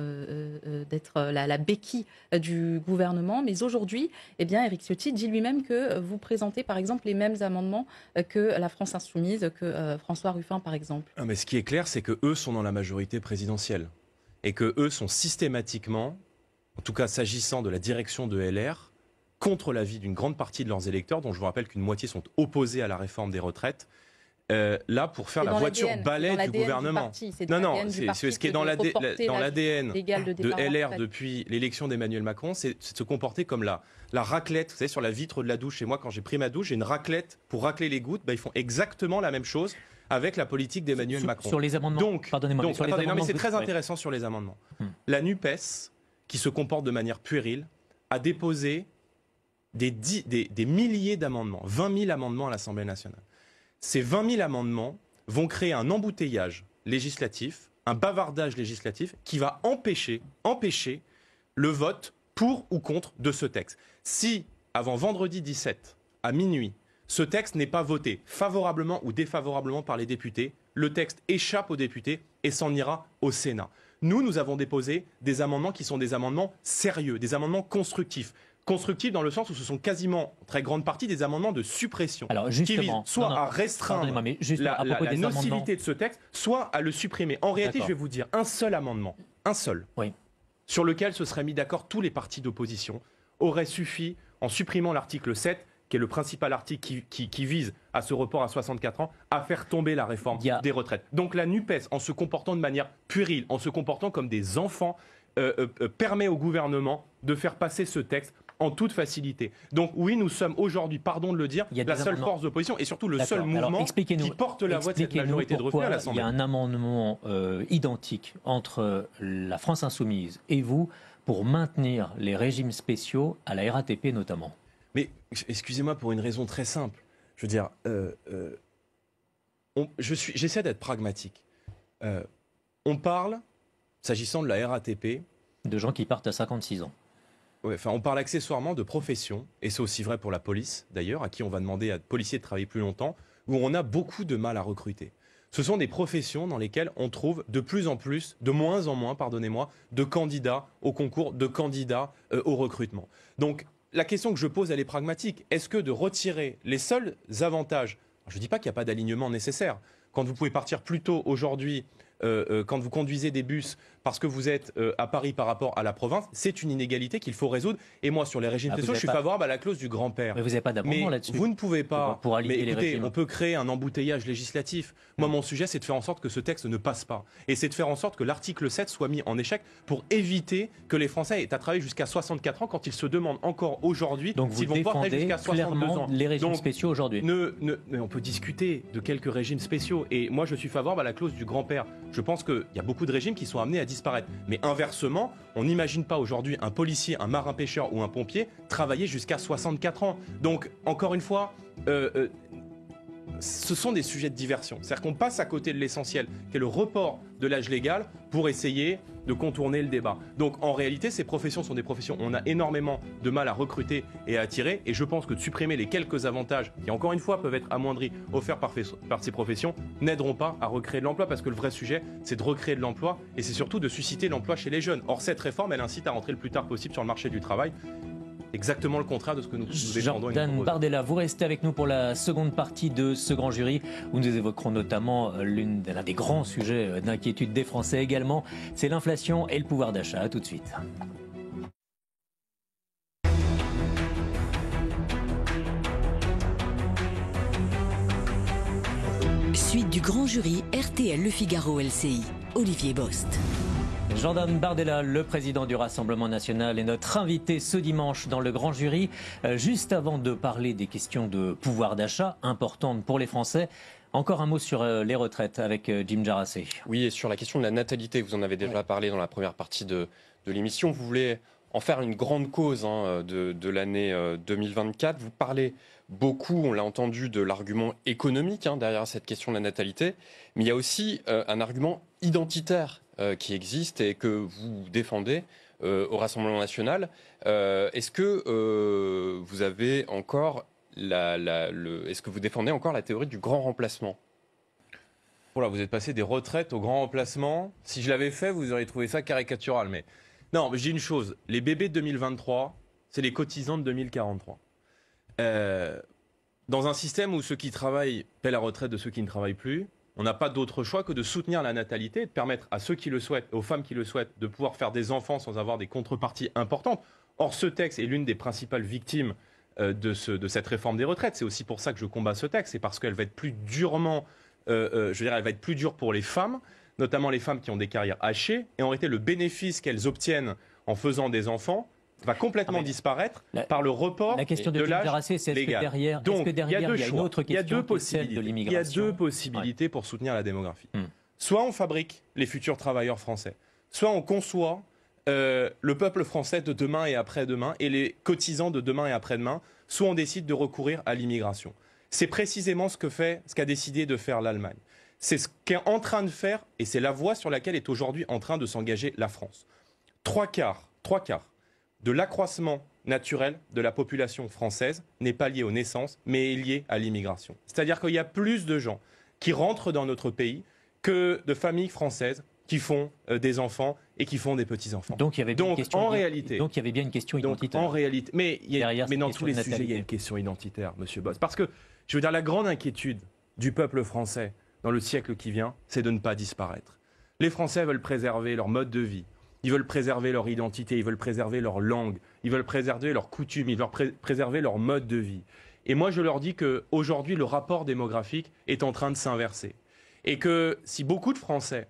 d'être la, béquille du gouvernement, mais aujourd'hui, eh bien, Eric Ciotti dit lui-même que vous présentez par exemple les mêmes amendements que la France insoumise que euh, François Ruffin, par exemple. Ah, mais ce qui est clair, c'est que eux sont dans la majorité présidentielle et que eux sont systématiquement, en tout cas s'agissant de la direction de LR, contre l'avis d'une grande partie de leurs électeurs, dont je vous rappelle qu'une moitié sont opposés à la réforme des retraites euh, là pour faire la voiture balai du gouvernement. non, non, c'est ce qui est dans l'ADN de, LR depuis l'élection d'Emmanuel Macron, c'est de se comporter comme la, raclette. Vous savez, sur la vitre de la douche, Et moi, quand j'ai pris ma douche, j'ai une raclette pour racler les gouttes. Bah, ils font exactement la même chose avec la politique d'Emmanuel Macron. Sur les amendements. Donc, pardonnez-moi. non, mais c'est très intéressant sur les amendements. Hmm. La NUPES, qui se comporte de manière puérile, a déposé des, des milliers d'amendements, 20 000 amendements à l'Assemblée nationale. Ces 20 000 amendements vont créer un embouteillage législatif, un bavardage législatif qui va empêcher, empêcher le vote pour ou contre de ce texte. Si, avant vendredi 17, à minuit, ce texte n'est pas voté favorablement ou défavorablement par les députés, le texte échappe aux députés et s'en ira au Sénat. Nous, nous avons déposé des amendements qui sont des amendements sérieux, des amendements constructifs constructive dans le sens où ce sont quasiment très grande partie des amendements de suppression qui visent soit à restreindre la, nocivité de ce texte, soit à le supprimer. En réalité, je vais vous dire un seul amendement, un seul, sur lequel se seraient mis d'accord tous les partis d'opposition, aurait suffi en supprimant l'article 7 qui est le principal article qui, vise à ce report à 64 ans, à faire tomber la réforme des retraites. Donc la NUPES, en se comportant de manière puérile, en se comportant comme des enfants, euh, euh, euh, permet au gouvernement de faire passer ce texte en toute facilité. Donc oui, nous sommes aujourd'hui, pardon de le dire, la seule force d'opposition et surtout le seul mouvement qui porte la voix de cette majorité de refus à l'Assemblée. Il y a un amendement euh, identique entre la France insoumise et vous pour maintenir les régimes spéciaux à la RATP notamment. Mais excusez-moi pour une raison très simple. Je veux dire, euh, euh, je j'essaie d'être pragmatique. on parle, s'agissant de la RATP, de gens qui partent à 56 ans on parle accessoirement de professions, et c'est aussi vrai pour la police d'ailleurs, à qui on va demander à policiers de travailler plus longtemps, où on a beaucoup de mal à recruter. Ce sont des professions dans lesquelles on trouve de plus en plus, de moins en moins, pardonnez-moi, de candidats au concours, de candidats euh, au recrutement. Donc la question que je pose, elle est pragmatique. Est-ce que de retirer les seuls avantages, je ne dis pas qu'il n'y a pas d'alignement nécessaire, quand vous pouvez partir plus tôt aujourd'hui, euh, euh, quand vous conduisez des bus parce que vous êtes euh, à Paris par rapport à la province, c'est une inégalité qu'il faut résoudre. Et moi, sur les régimes ah, spéciaux, je suis favorable à la clause du grand-père. Mais vous n'avez pas d'amendement là-dessus. Vous ne pouvez pas. Pour, allier écoutez, les régimes. on peut créer un embouteillage législatif. Moi, mon sujet, c'est de faire en sorte que ce texte ne passe pas. Et c'est de faire en sorte que l'article 7 soit mis en échec pour éviter que les Français aient à travailler jusqu'à 64 ans quand ils se demandent encore aujourd'hui s'ils vont pouvoir jusqu'à 62 ans. les régimes spéciaux aujourd'hui. Ne, ne, on peut discuter de quelques régimes spéciaux. Et moi, je suis favorable à la clause du grand-père. Je pense qu'il y a beaucoup de régimes qui sont amenés à mais inversement, on n'imagine pas aujourd'hui un policier, un marin-pêcheur ou un pompier travailler jusqu'à 64 ans. Donc, encore une fois, euh, euh, ce sont des sujets de diversion. C'est-à-dire qu'on passe à côté de l'essentiel, qui est le report de l'âge légal, pour essayer de contourner le débat. Donc en réalité, ces professions sont des professions où on a énormément de mal à recruter et à attirer, et je pense que de supprimer les quelques avantages, qui encore une fois peuvent être amoindris, offerts par, par ces professions, n'aideront pas à recréer de l'emploi, parce que le vrai sujet, c'est de recréer de l'emploi, et c'est surtout de susciter l'emploi chez les jeunes. Or, cette réforme, elle incite à rentrer le plus tard possible sur le marché du travail, exactement le contraire de ce que nous, nous défendons. Jordan Bardella, vous restez avec nous pour la seconde partie de ce grand jury où nous évoquerons notamment euh, l'un des grands sujets euh, d'inquiétude des Français également, c'est l'inflation et le pouvoir d'achat. A tout de suite. Suite du grand jury RTL Le Figaro LCI. Olivier Bost jean Jordan Bardella, le président du Rassemblement national, est notre invité ce dimanche dans le grand jury. Euh, juste avant de parler des questions de pouvoir d'achat importantes pour les Français, encore un mot sur euh, les retraites avec euh, Jim Jarassé. Oui, et sur la question de la natalité, vous en avez déjà parlé dans la première partie de, l'émission. Vous voulez en faire une grande cause hein, de, l'année 2024. Vous parlez beaucoup, on l'a entendu, de l'argument économique hein, derrière cette question de la natalité, mais il y a aussi un argument identitaire euh, qui existe et que vous défendez euh, au Rassemblement national. Euh, est-ce que vous avez encore la, le, est-ce que vous défendez encore la théorie du grand remplacement Voilà, vous êtes passé des retraites au grand remplacement. Si je l'avais fait, vous auriez trouvé ça caricatural. Mais non, mais je dis une chose les bébés de 2023, c'est les cotisants de 2043. dans un système où ceux qui travaillent paient la retraite de ceux qui ne travaillent plus, on n'a pas d'autre choix que de soutenir la natalité de permettre à ceux qui le souhaitent, aux femmes qui le souhaitent, de pouvoir faire des enfants sans avoir des contreparties importantes. Or, ce texte est l'une des principales victimes euh, de, cette réforme des retraites. C'est aussi pour ça que je combats ce texte, c'est parce qu'elle va être plus durement, euh, euh, je elle va être plus dure pour les femmes, notamment les femmes qui ont des carrières hachées. Et en réalité, le bénéfice qu'elles obtiennent en faisant des enfants va complètement ah, disparaître par le report de la question de, de est ce Que derrière, il y a deux il y a il y a deux possibilités. il y a deux possibilités pour soutenir la démographie. Hmm. Soit on fabrique les futurs travailleurs français, soit on conçoit euh, le peuple français de demain et après-demain et les cotisants de demain et après-demain, soit on décide de recourir à l'immigration. C'est précisément ce que fait, ce qu'a décidé de faire l'Allemagne. C'est ce qu'est en train de faire et c'est la voie sur laquelle est aujourd'hui en train de s'engager la France. Trois quarts, trois quarts de l'accroissement naturel de la population française n'est pas lié aux naissances, mais est lié à l'immigration. C'est-à-dire qu'il y a plus de gens qui rentrent dans notre pays que de familles françaises qui font euh, des enfants et qui font des petits-enfants. Donc il y avait bien une question en identitaire. mais, dans tous les sujets, il y a une question identitaire, Monsieur Boss, parce que je veux dire la grande inquiétude du peuple français dans le siècle qui vient, c'est de ne pas disparaître. Les Français veulent préserver leur mode de vie, ils veulent préserver leur identité, ils veulent préserver leur langue, ils veulent préserver leurs coutumes, ils veulent préserver leur mode de vie. Et moi, je leur dis qu'aujourd'hui, le rapport démographique est en train de s'inverser. Et que si beaucoup de Français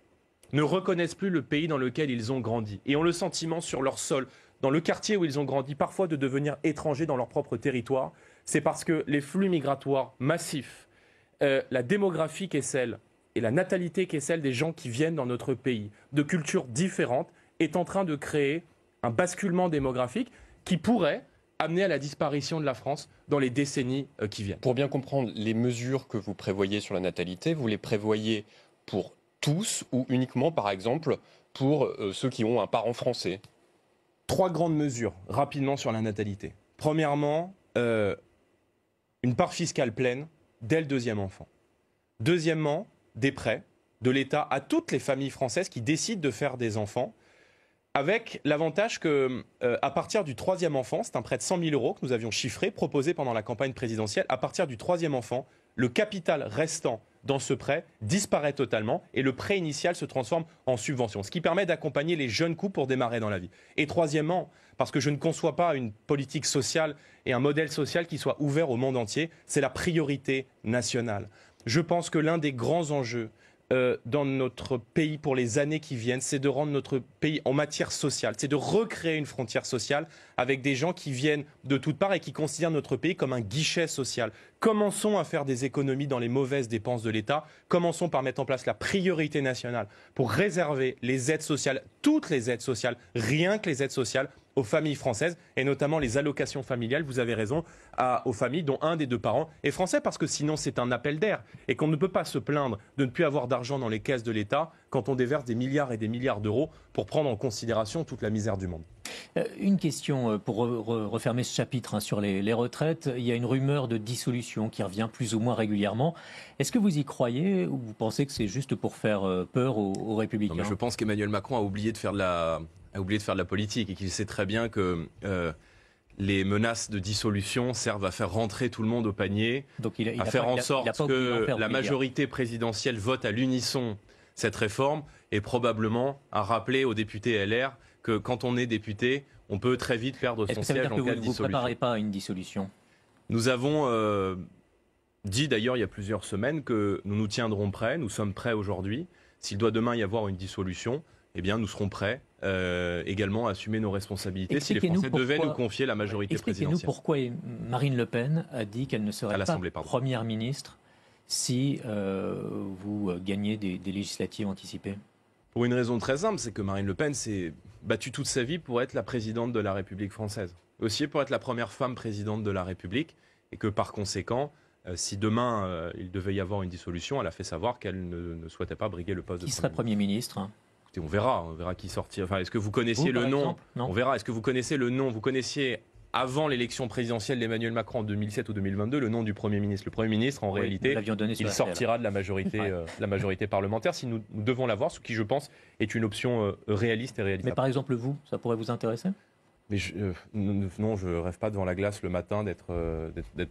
ne reconnaissent plus le pays dans lequel ils ont grandi, et ont le sentiment sur leur sol, dans le quartier où ils ont grandi, parfois de devenir étrangers dans leur propre territoire, c'est parce que les flux migratoires massifs, euh, la démographie qui est celle, et la natalité qui est celle des gens qui viennent dans notre pays, de cultures différentes, est en train de créer un basculement démographique qui pourrait amener à la disparition de la France dans les décennies euh, qui viennent. Pour bien comprendre, les mesures que vous prévoyez sur la natalité, vous les prévoyez pour tous ou uniquement, par exemple, pour euh, ceux qui ont un parent français Trois grandes mesures rapidement sur la natalité. Premièrement, euh, une part fiscale pleine dès le deuxième enfant. Deuxièmement, des prêts de l'État à toutes les familles françaises qui décident de faire des enfants avec l'avantage que, euh, à partir du troisième enfant, c'est un prêt de 100 000 euros que nous avions chiffré, proposé pendant la campagne présidentielle, à partir du troisième enfant, le capital restant dans ce prêt disparaît totalement et le prêt initial se transforme en subvention, ce qui permet d'accompagner les jeunes coups pour démarrer dans la vie. Et troisièmement, parce que je ne conçois pas une politique sociale et un modèle social qui soit ouvert au monde entier, c'est la priorité nationale. Je pense que l'un des grands enjeux euh, dans notre pays pour les années qui viennent, c'est de rendre notre pays en matière sociale, c'est de recréer une frontière sociale avec des gens qui viennent de toutes parts et qui considèrent notre pays comme un guichet social. Commençons à faire des économies dans les mauvaises dépenses de l'État, commençons par mettre en place la priorité nationale pour réserver les aides sociales, toutes les aides sociales, rien que les aides sociales, aux familles françaises et notamment les allocations familiales, vous avez raison, aux familles dont un des deux parents est français parce que sinon c'est un appel d'air et qu'on ne peut pas se plaindre de ne plus avoir d'argent dans les caisses de l'État quand on déverse des milliards et des milliards d'euros pour prendre en considération toute la misère du monde. Euh, une question euh, pour refermer ce chapitre hein, sur les, retraites. Il y a une rumeur de dissolution qui revient plus ou moins régulièrement. Est-ce que vous y croyez ou vous pensez que c'est juste pour faire euh, peur aux, républicains Je pense qu'Emmanuel Macron a oublié de faire de la, a oublié de faire de la politique et qu'il sait très bien que euh, les menaces de dissolution servent à faire rentrer tout le monde au panier, Donc il à faire en sorte que la majorité présidentielle vote à l'unisson cette réforme et probablement à rappeler aux députés LR que quand on est député, on peut très vite perdre son siège en cas de dissolution. Vous ne préparez pas à une dissolution Nous avons euh, dit d'ailleurs il y a plusieurs semaines que nous nous tiendrons prêts, nous sommes prêts aujourd'hui. S'il doit demain y avoir une dissolution, eh bien nous serons prêts euh, également assumer nos responsabilités si les Français devaient nous confier la majorité présidentielle. Expliquez-nous pourquoi Marine Le Pen a dit qu'elle ne serait pas première ministre si euh, vous euh, gagnez des, législatives anticipées Pour une raison très simple, c'est que Marine Le Pen s'est battue toute sa vie pour être la présidente de la République française, aussi pour être la première femme présidente de la République, et que par conséquent, si demain il devait y avoir une dissolution, elle a fait savoir qu'elle ne, souhaitait pas briguer le poste de Premier ministre. Qui serait Premier ministre on verra, on verra qui sortira. est-ce que vous connaissiez le nom On verra. Est-ce que vous connaissez le nom Vous connaissiez avant l'élection présidentielle d'Emmanuel Macron en 2007 ou 2022 le nom du Premier ministre. Le Premier ministre, en réalité, il sortira de la majorité, euh, la majorité parlementaire si nous, devons l'avoir, ce qui, je pense, est une option euh, réaliste et réaliste. Mais par exemple, vous, ça pourrait vous intéresser mais je, euh, non, je rêve pas devant la glace le matin d'être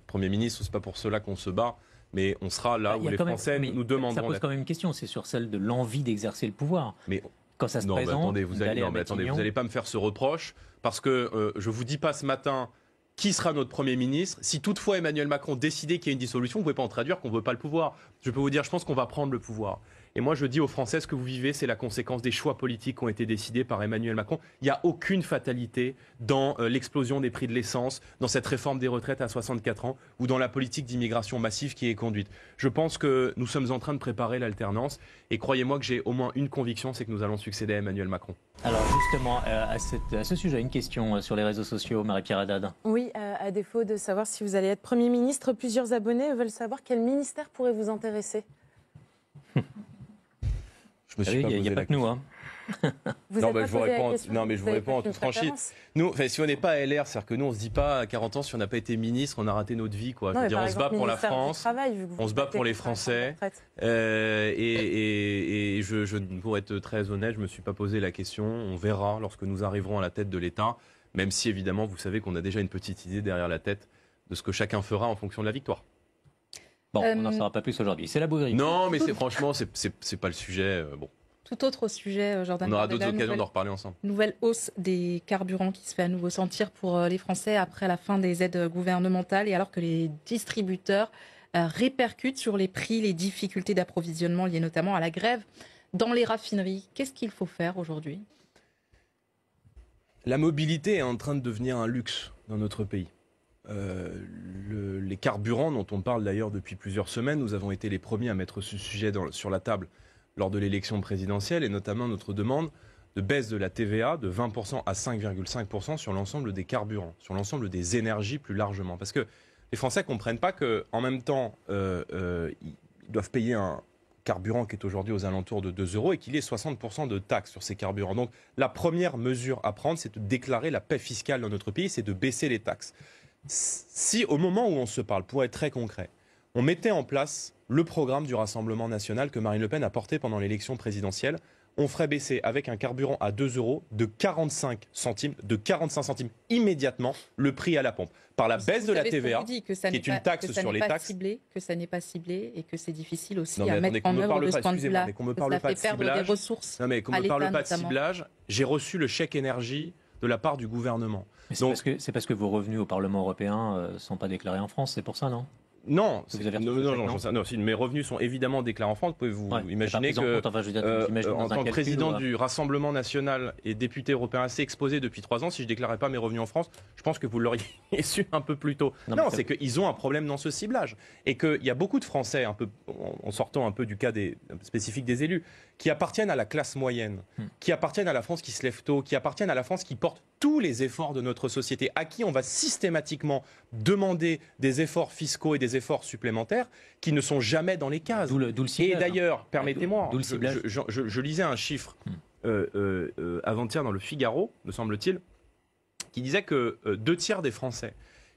Premier ministre. C'est pas pour cela qu'on se bat mais on sera là bah, où les Français nous demanderont. Ça pose quand même une question, c'est sur celle de l'envie d'exercer le pouvoir. Mais quand ça se présente, attendez, vous allez, non, mais attendez, vous n'allez pas me faire ce reproche parce que je euh, je vous dis pas ce matin qui sera notre Premier ministre. Si toutefois Emmanuel Macron décidait qu'il y a une dissolution, vous ne pouvez pas en traduire qu'on ne veut pas le pouvoir. Je peux vous dire, je pense qu'on va prendre le pouvoir. Et moi, je dis aux Français, ce que vous vivez, c'est la conséquence des choix politiques qui ont été décidés par Emmanuel Macron. Il n'y a aucune fatalité dans euh, l'explosion des prix de l'essence, dans cette réforme des retraites à 64 ans ou dans la politique d'immigration massive qui est conduite. Je pense que nous sommes en train de préparer l'alternance et croyez-moi que j'ai au moins une conviction, c'est que nous allons succéder à Emmanuel Macron. Alors justement, euh, à, ce sujet, une question euh, sur les réseaux sociaux, Marie-Pierre Haddad. Oui, à défaut de savoir si vous allez être Premier ministre, plusieurs abonnés veulent savoir quel ministère pourrait vous intéresser. Je me a, pas que nous, hein. vous non, je vous réponds, non, mais je vous réponds en toute franchise. Nous, si on n'est pas à LR, c'est-à-dire que nous, on se dit pas à 40 ans, si on n'a pas été ministre, on a raté notre vie, quoi. on se bat pour la France, on se bat pour les Français. Euh, et, je, je, pour être très honnête, je me suis pas posé la question. On verra lorsque nous arriverons à la tête de l'État, même si évidemment, vous savez qu'on a déjà une petite idée derrière la tête de ce que chacun fera en fonction de la victoire on n'en euh, saura pas plus aujourd'hui. C'est la bouverie. Non, mais c'est franchement, c'est pas le sujet. Euh, bon. Tout autre sujet, euh, Jordan. On aura d'autres occasions d'en reparler ensemble. Nouvelle hausse des carburants qui se fait à nouveau sentir pour les Français après la fin des aides gouvernementales et alors que les distributeurs répercutent sur les prix les difficultés d'approvisionnement liées notamment à la grève dans les raffineries. Qu'est-ce qu'il faut faire aujourd'hui La mobilité est en train de devenir un luxe dans notre pays. Euh, les carburants, dont on parle d'ailleurs depuis plusieurs semaines, nous avons été les premiers à mettre ce sujet dans, sur la table lors de l'élection présidentielle, et notamment notre demande de baisse de la TVA de 20% à 5,5% sur l'ensemble des carburants, sur l'ensemble des énergies plus largement. Parce que les Français ne comprennent pas qu'en même temps, euh, euh, ils doivent payer un carburant qui est aujourd'hui aux alentours de 2 euros et qu'il y ait 60% de taxes sur ces carburants. Donc la première mesure à prendre, c'est de déclarer la paix fiscale dans notre pays, c'est de baisser les taxes si au moment où on se parle, pour être très concret, on mettait en place le programme du Rassemblement national que Marine Le Pen a porté pendant l'élection présidentielle, on ferait baisser avec un carburant à 2 euros de 45 centimes, de 45 centimes immédiatement le prix à la pompe. Par la baisse de la TVA, dit, que ça qui est, une taxe que ça sur les pas taxes. Ciblé, que ça n'est pas ciblé et que c'est difficile aussi à mettre en œuvre le qu'on me ressources non, mais qu'on me parle pas de ciblage, j'ai reçu le chèque énergie de la part du gouvernement. C'est parce, que vos revenus au Parlement européen ne euh, sont pas déclarés en France, c'est pour ça, non non, si mes revenus sont évidemment déclarés en France. pouvez vous imaginer que, euh, en, tant que président euh, du Rassemblement national et député européen assez exposé depuis trois ans, si je déclarais pas mes revenus en France, je pense que vous l'auriez su un peu plus tôt. Non, c'est qu'ils ont un problème dans ce ciblage et qu'il y a beaucoup de Français, un peu en sortant un peu du cas des, spécifique des élus, qui appartiennent à la classe moyenne, hmm. qui appartiennent à la France qui se lève tôt, qui appartiennent à la France qui porte tous les efforts de notre société, à qui on va systématiquement demander des efforts fiscaux et des efforts supplémentaires qui ne sont jamais dans les cases. le et hein. d'ailleurs, permettez-moi, je, lisais un chiffre hmm. euh, euh, euh, avant-hier dans le Figaro, me semble-t-il, qui disait que deux tiers des Français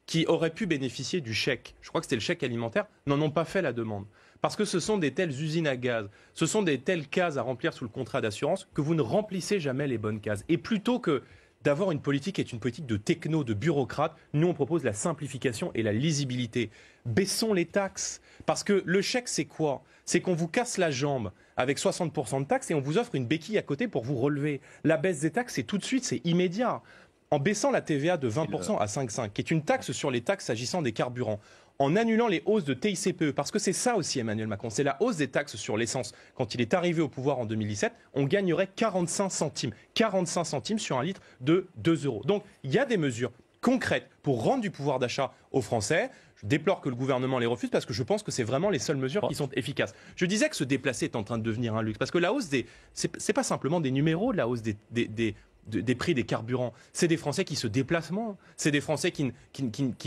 qui auraient pu bénéficier du chèque, je crois que c'était le chèque alimentaire, n'en ont pas fait la demande. Parce que ce sont des telles usines à gaz, ce sont des telles cases à remplir sous le contrat d'assurance que vous ne remplissez jamais les bonnes cases. Et plutôt que d'avoir une politique est une politique de techno, de bureaucrate. Nous, on propose la simplification et la lisibilité. Baissons les taxes. Parce que le chèque, c'est quoi C'est qu'on vous casse la jambe avec 60% de taxes et on vous offre une béquille à côté pour vous relever. La baisse des taxes, c'est tout de suite, c'est immédiat en baissant la TVA de 20% à 5,5, qui est une taxe sur les taxes s'agissant des carburants, en annulant les hausses de TICPE. Parce que c'est ça aussi Emmanuel Macron, c'est la hausse des taxes sur l'essence. Quand il est arrivé au pouvoir en 2017, on gagnerait 45 centimes. 45 centimes sur un litre de 2 euros. Donc il y a des mesures concrètes pour rendre du pouvoir d'achat aux Français. Je déplore que le gouvernement les refuse parce que je pense que c'est vraiment les seules mesures qui sont efficaces. Je disais que se déplacer est en train de devenir un luxe parce que la hausse des. C'est pas simplement des numéros, la hausse des des prix des carburants, c'est des Français qui se déplacent moins, c'est des Français qui,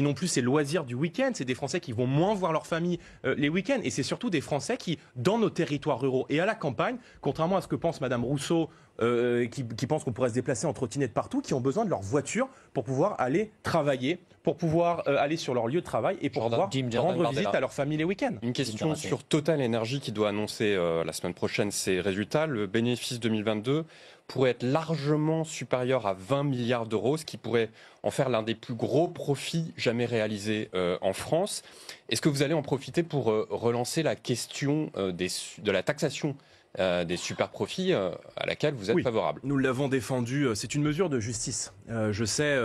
n'ont plus ces loisirs du week-end, c'est des Français qui vont moins voir leur famille euh, les week-ends, et c'est surtout des Français qui, dans nos territoires ruraux et à la campagne, contrairement à ce que pense Madame Rousseau, euh, qui, pense qu'on pourrait se déplacer en trottinette partout, qui ont besoin de leur voiture pour pouvoir aller travailler, pour pouvoir euh, aller sur leur lieu de travail et pour pouvoir rendre visite à leur famille les week-ends. Une question sur Total Energy qui doit annoncer la semaine prochaine ses résultats. Le bénéfice 2022 pourrait être largement supérieur à 20 milliards d'euros, ce qui pourrait en faire l'un des plus gros profits jamais réalisés euh, en France. Est-ce que vous allez en profiter pour euh, relancer la question euh, de la taxation des super profits à laquelle vous êtes favorable. Nous l'avons défendu, c'est une mesure de justice. je sais,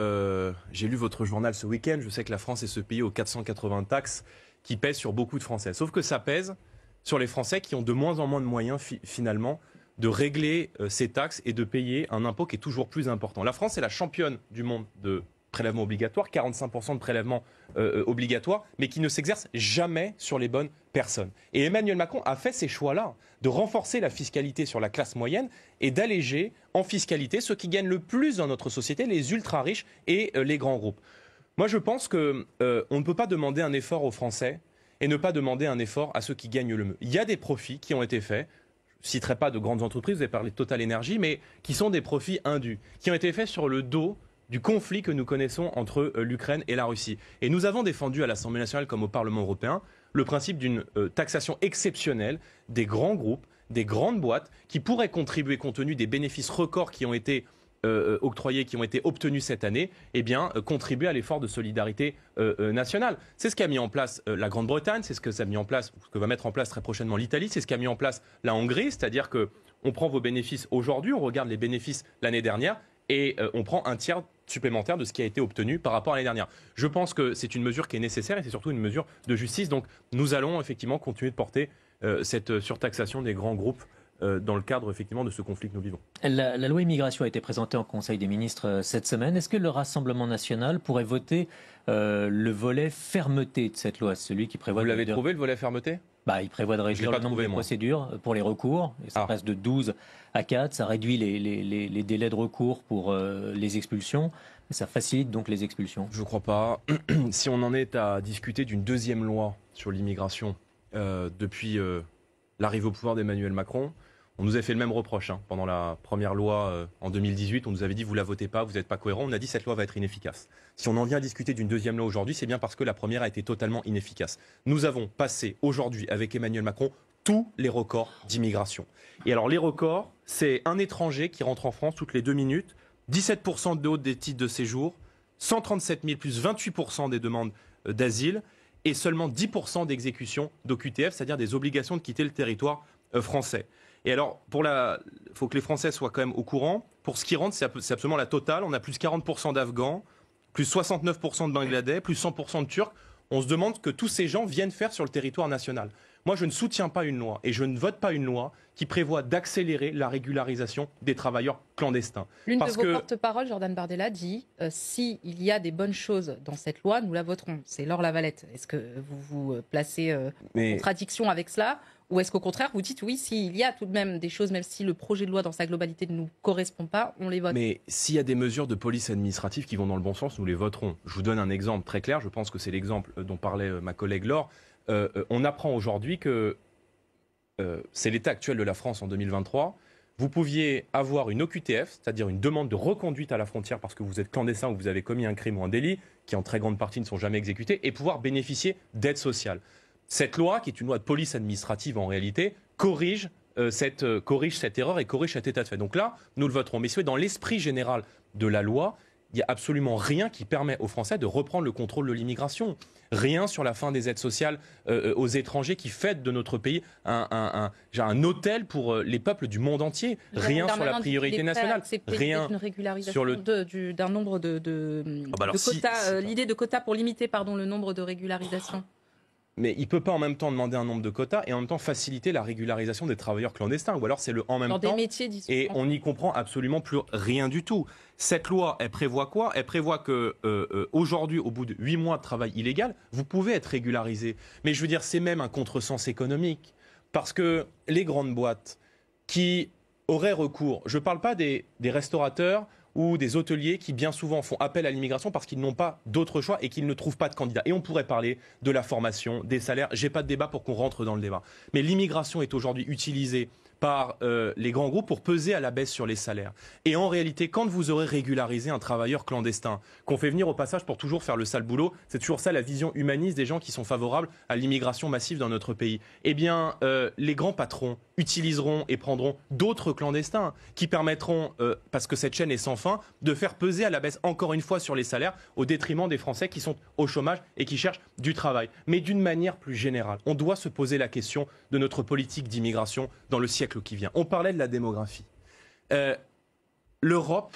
j'ai lu votre journal ce week-end, je sais que la France est ce pays aux 480 taxes qui pèsent sur beaucoup de Français. Sauf que ça pèse sur les Français qui ont de moins en moins de moyens finalement de régler ses euh, taxes et de payer un impôt qui est toujours plus important. La France est la championne du monde de prélèvements obligatoires, 45% de prélèvements euh, euh, obligatoires, mais qui ne s'exerce jamais sur les bonnes personnes. Et Emmanuel Macron a fait ces choix-là, de renforcer la fiscalité sur la classe moyenne et d'alléger en fiscalité ceux qui gagnent le plus dans notre société, les ultra-riches et les grands groupes. Moi, je pense qu'on ne peut pas demander un effort aux Français et ne pas demander un effort à ceux qui gagnent le mieux. Il y a des profits qui ont été faits ne citerai pas de grandes entreprises, vous avez parlé de Total Energy, mais qui sont des profits indus, qui ont été faits sur le dos du conflit que nous connaissons entre euh, l'Ukraine et la Russie. Et nous avons défendu à l'Assemblée nationale comme au Parlement européen le principe d'une euh, taxation exceptionnelle des grands groupes, des grandes boîtes, qui pourraient contribuer compte tenu des bénéfices records qui ont été euh, euh, octroyés, qui ont été obtenus cette année, eh bien, euh, à l'effort de solidarité nationale. C'est ce qu'a mis en place la Grande-Bretagne, c'est ce que ça a mis en place, ce que va mettre en place très prochainement l'Italie, c'est ce qu'a mis en place la Hongrie, c'est-à-dire que on prend vos bénéfices aujourd'hui, on regarde les bénéfices l'année dernière et on prend un tiers supplémentaire de ce qui a été obtenu par rapport à l'année dernière. Je pense que c'est une mesure qui est nécessaire et c'est surtout une mesure de justice. Donc nous allons effectivement continuer de porter cette surtaxation des grands groupes euh, dans le cadre effectivement de ce conflit que nous vivons. La, loi immigration a été présentée en Conseil des ministres euh, cette semaine. Est-ce que le Rassemblement national pourrait voter euh, le volet fermeté de cette loi, celui qui prévoit... Vous l'avez trouvé le volet fermeté bah, il prévoit de réduire le nombre de procédures pour les recours. Et ça ah. passe de 12 à 4. Ça réduit les, délais de recours pour les expulsions. ça facilite donc les expulsions. Je ne crois pas. si on en est à discuter d'une deuxième loi sur l'immigration depuis l'arrivée au pouvoir d'Emmanuel Macron, on nous avait fait le même reproche hein. pendant la première loi euh, en 2018. On nous avait dit vous la votez pas, vous n'êtes pas cohérent. On a dit cette loi va être inefficace. Si on en vient à discuter d'une deuxième loi aujourd'hui, c'est bien parce que la première a été totalement inefficace. Nous avons passé aujourd'hui avec Emmanuel Macron tous les records d'immigration. Et alors les records, c'est un étranger qui rentre en France toutes les deux minutes, 17% de haute des titres de séjour, 137 000 plus 28% des demandes euh, d'asile et seulement 10% d'exécution d'OQTF, c'est-à-dire des obligations de quitter le territoire euh, français. Et alors, il faut que les Français soient quand même au courant. Pour ce qui rentre, c'est absolument la totale. On a plus 40% d'Afghans, plus 69% de Bangladais, plus 100% de Turcs. On se demande que tous ces gens viennent faire sur le territoire national. Moi, je ne soutiens pas une loi et je ne vote pas une loi qui prévoit d'accélérer la régularisation des travailleurs clandestins. L'une de vos porte-parole, Jordan Bardella, dit euh, s'il y a des bonnes choses dans cette loi, nous la voterons. C'est la Lavalette. Est-ce que vous vous euh, placez euh, en contradiction avec cela ou est-ce qu'au contraire, vous dites oui, s'il y a tout de même des choses, même si le projet de loi dans sa globalité ne nous correspond pas, on les vote Mais s'il y a des mesures de police administrative qui vont dans le bon sens, nous les voterons. Je vous donne un exemple très clair, je pense que c'est l'exemple euh, dont parlait euh, ma collègue Laure. Euh, on apprend aujourd'hui que c'est l'état actuel de la France en 2023 vous pouviez avoir une OQTF, c'est-à-dire une demande de reconduite à la frontière parce que vous êtes clandestin ou vous avez commis un crime ou un délit, qui en très grande partie ne sont jamais exécutés, et pouvoir bénéficier d'aide sociale. Cette loi, qui est une loi de police administrative en réalité, euh, euh, corrige cette, erreur et corrige cet état de fait. Donc là, nous le voterons. Mais dans l'esprit général de la loi, il n'y a absolument rien qui permet aux Français de reprendre le contrôle de l'immigration. Rien sur la fin des aides sociales euh, aux étrangers qui fêtent de notre pays un, hôtel pour les peuples du monde entier. Rien sur la priorité nationale. Rien sur d'un nombre de, oh, bah L'idée de quotas pour limiter le nombre de régularisations mais il ne peut pas en même temps demander un nombre de quotas et en même temps faciliter la régularisation des travailleurs clandestins. Ou alors c'est le en même temps. et on n'y comprend absolument plus rien du tout. Cette loi, elle prévoit quoi Elle prévoit que euh, euh, aujourd'hui, au bout de 8 mois de travail illégal, vous pouvez être régularisé. Mais je veux dire, c'est même un contresens économique. Parce que les grandes boîtes qui auraient recours, je ne parle pas des restaurateurs, ou des hôteliers qui bien souvent font appel à l'immigration parce qu'ils n'ont pas d'autre choix et qu'ils ne trouvent pas de candidats. Et on pourrait parler de la formation, des salaires. J'ai pas de débat pour qu'on rentre dans le débat. Mais l'immigration est aujourd'hui utilisée par euh, les grands groupes pour peser à la baisse sur les salaires. Et en réalité, quand vous aurez régularisé un travailleur clandestin, qu'on fait venir au passage pour toujours faire le sale boulot, c'est toujours ça la vision humaniste des gens qui sont favorables à l'immigration massive dans notre pays. Eh bien, euh, les grands patrons utiliseront et prendront d'autres clandestins qui permettront, euh, parce que cette chaîne est sans fin, de faire peser à la baisse encore une fois sur les salaires au détriment des Français qui sont au chômage et qui cherchent du travail. Mais d'une manière plus générale, on doit se poser la question de notre politique d'immigration dans le siècle qui vient. On parlait de la démographie. Euh, L'Europe,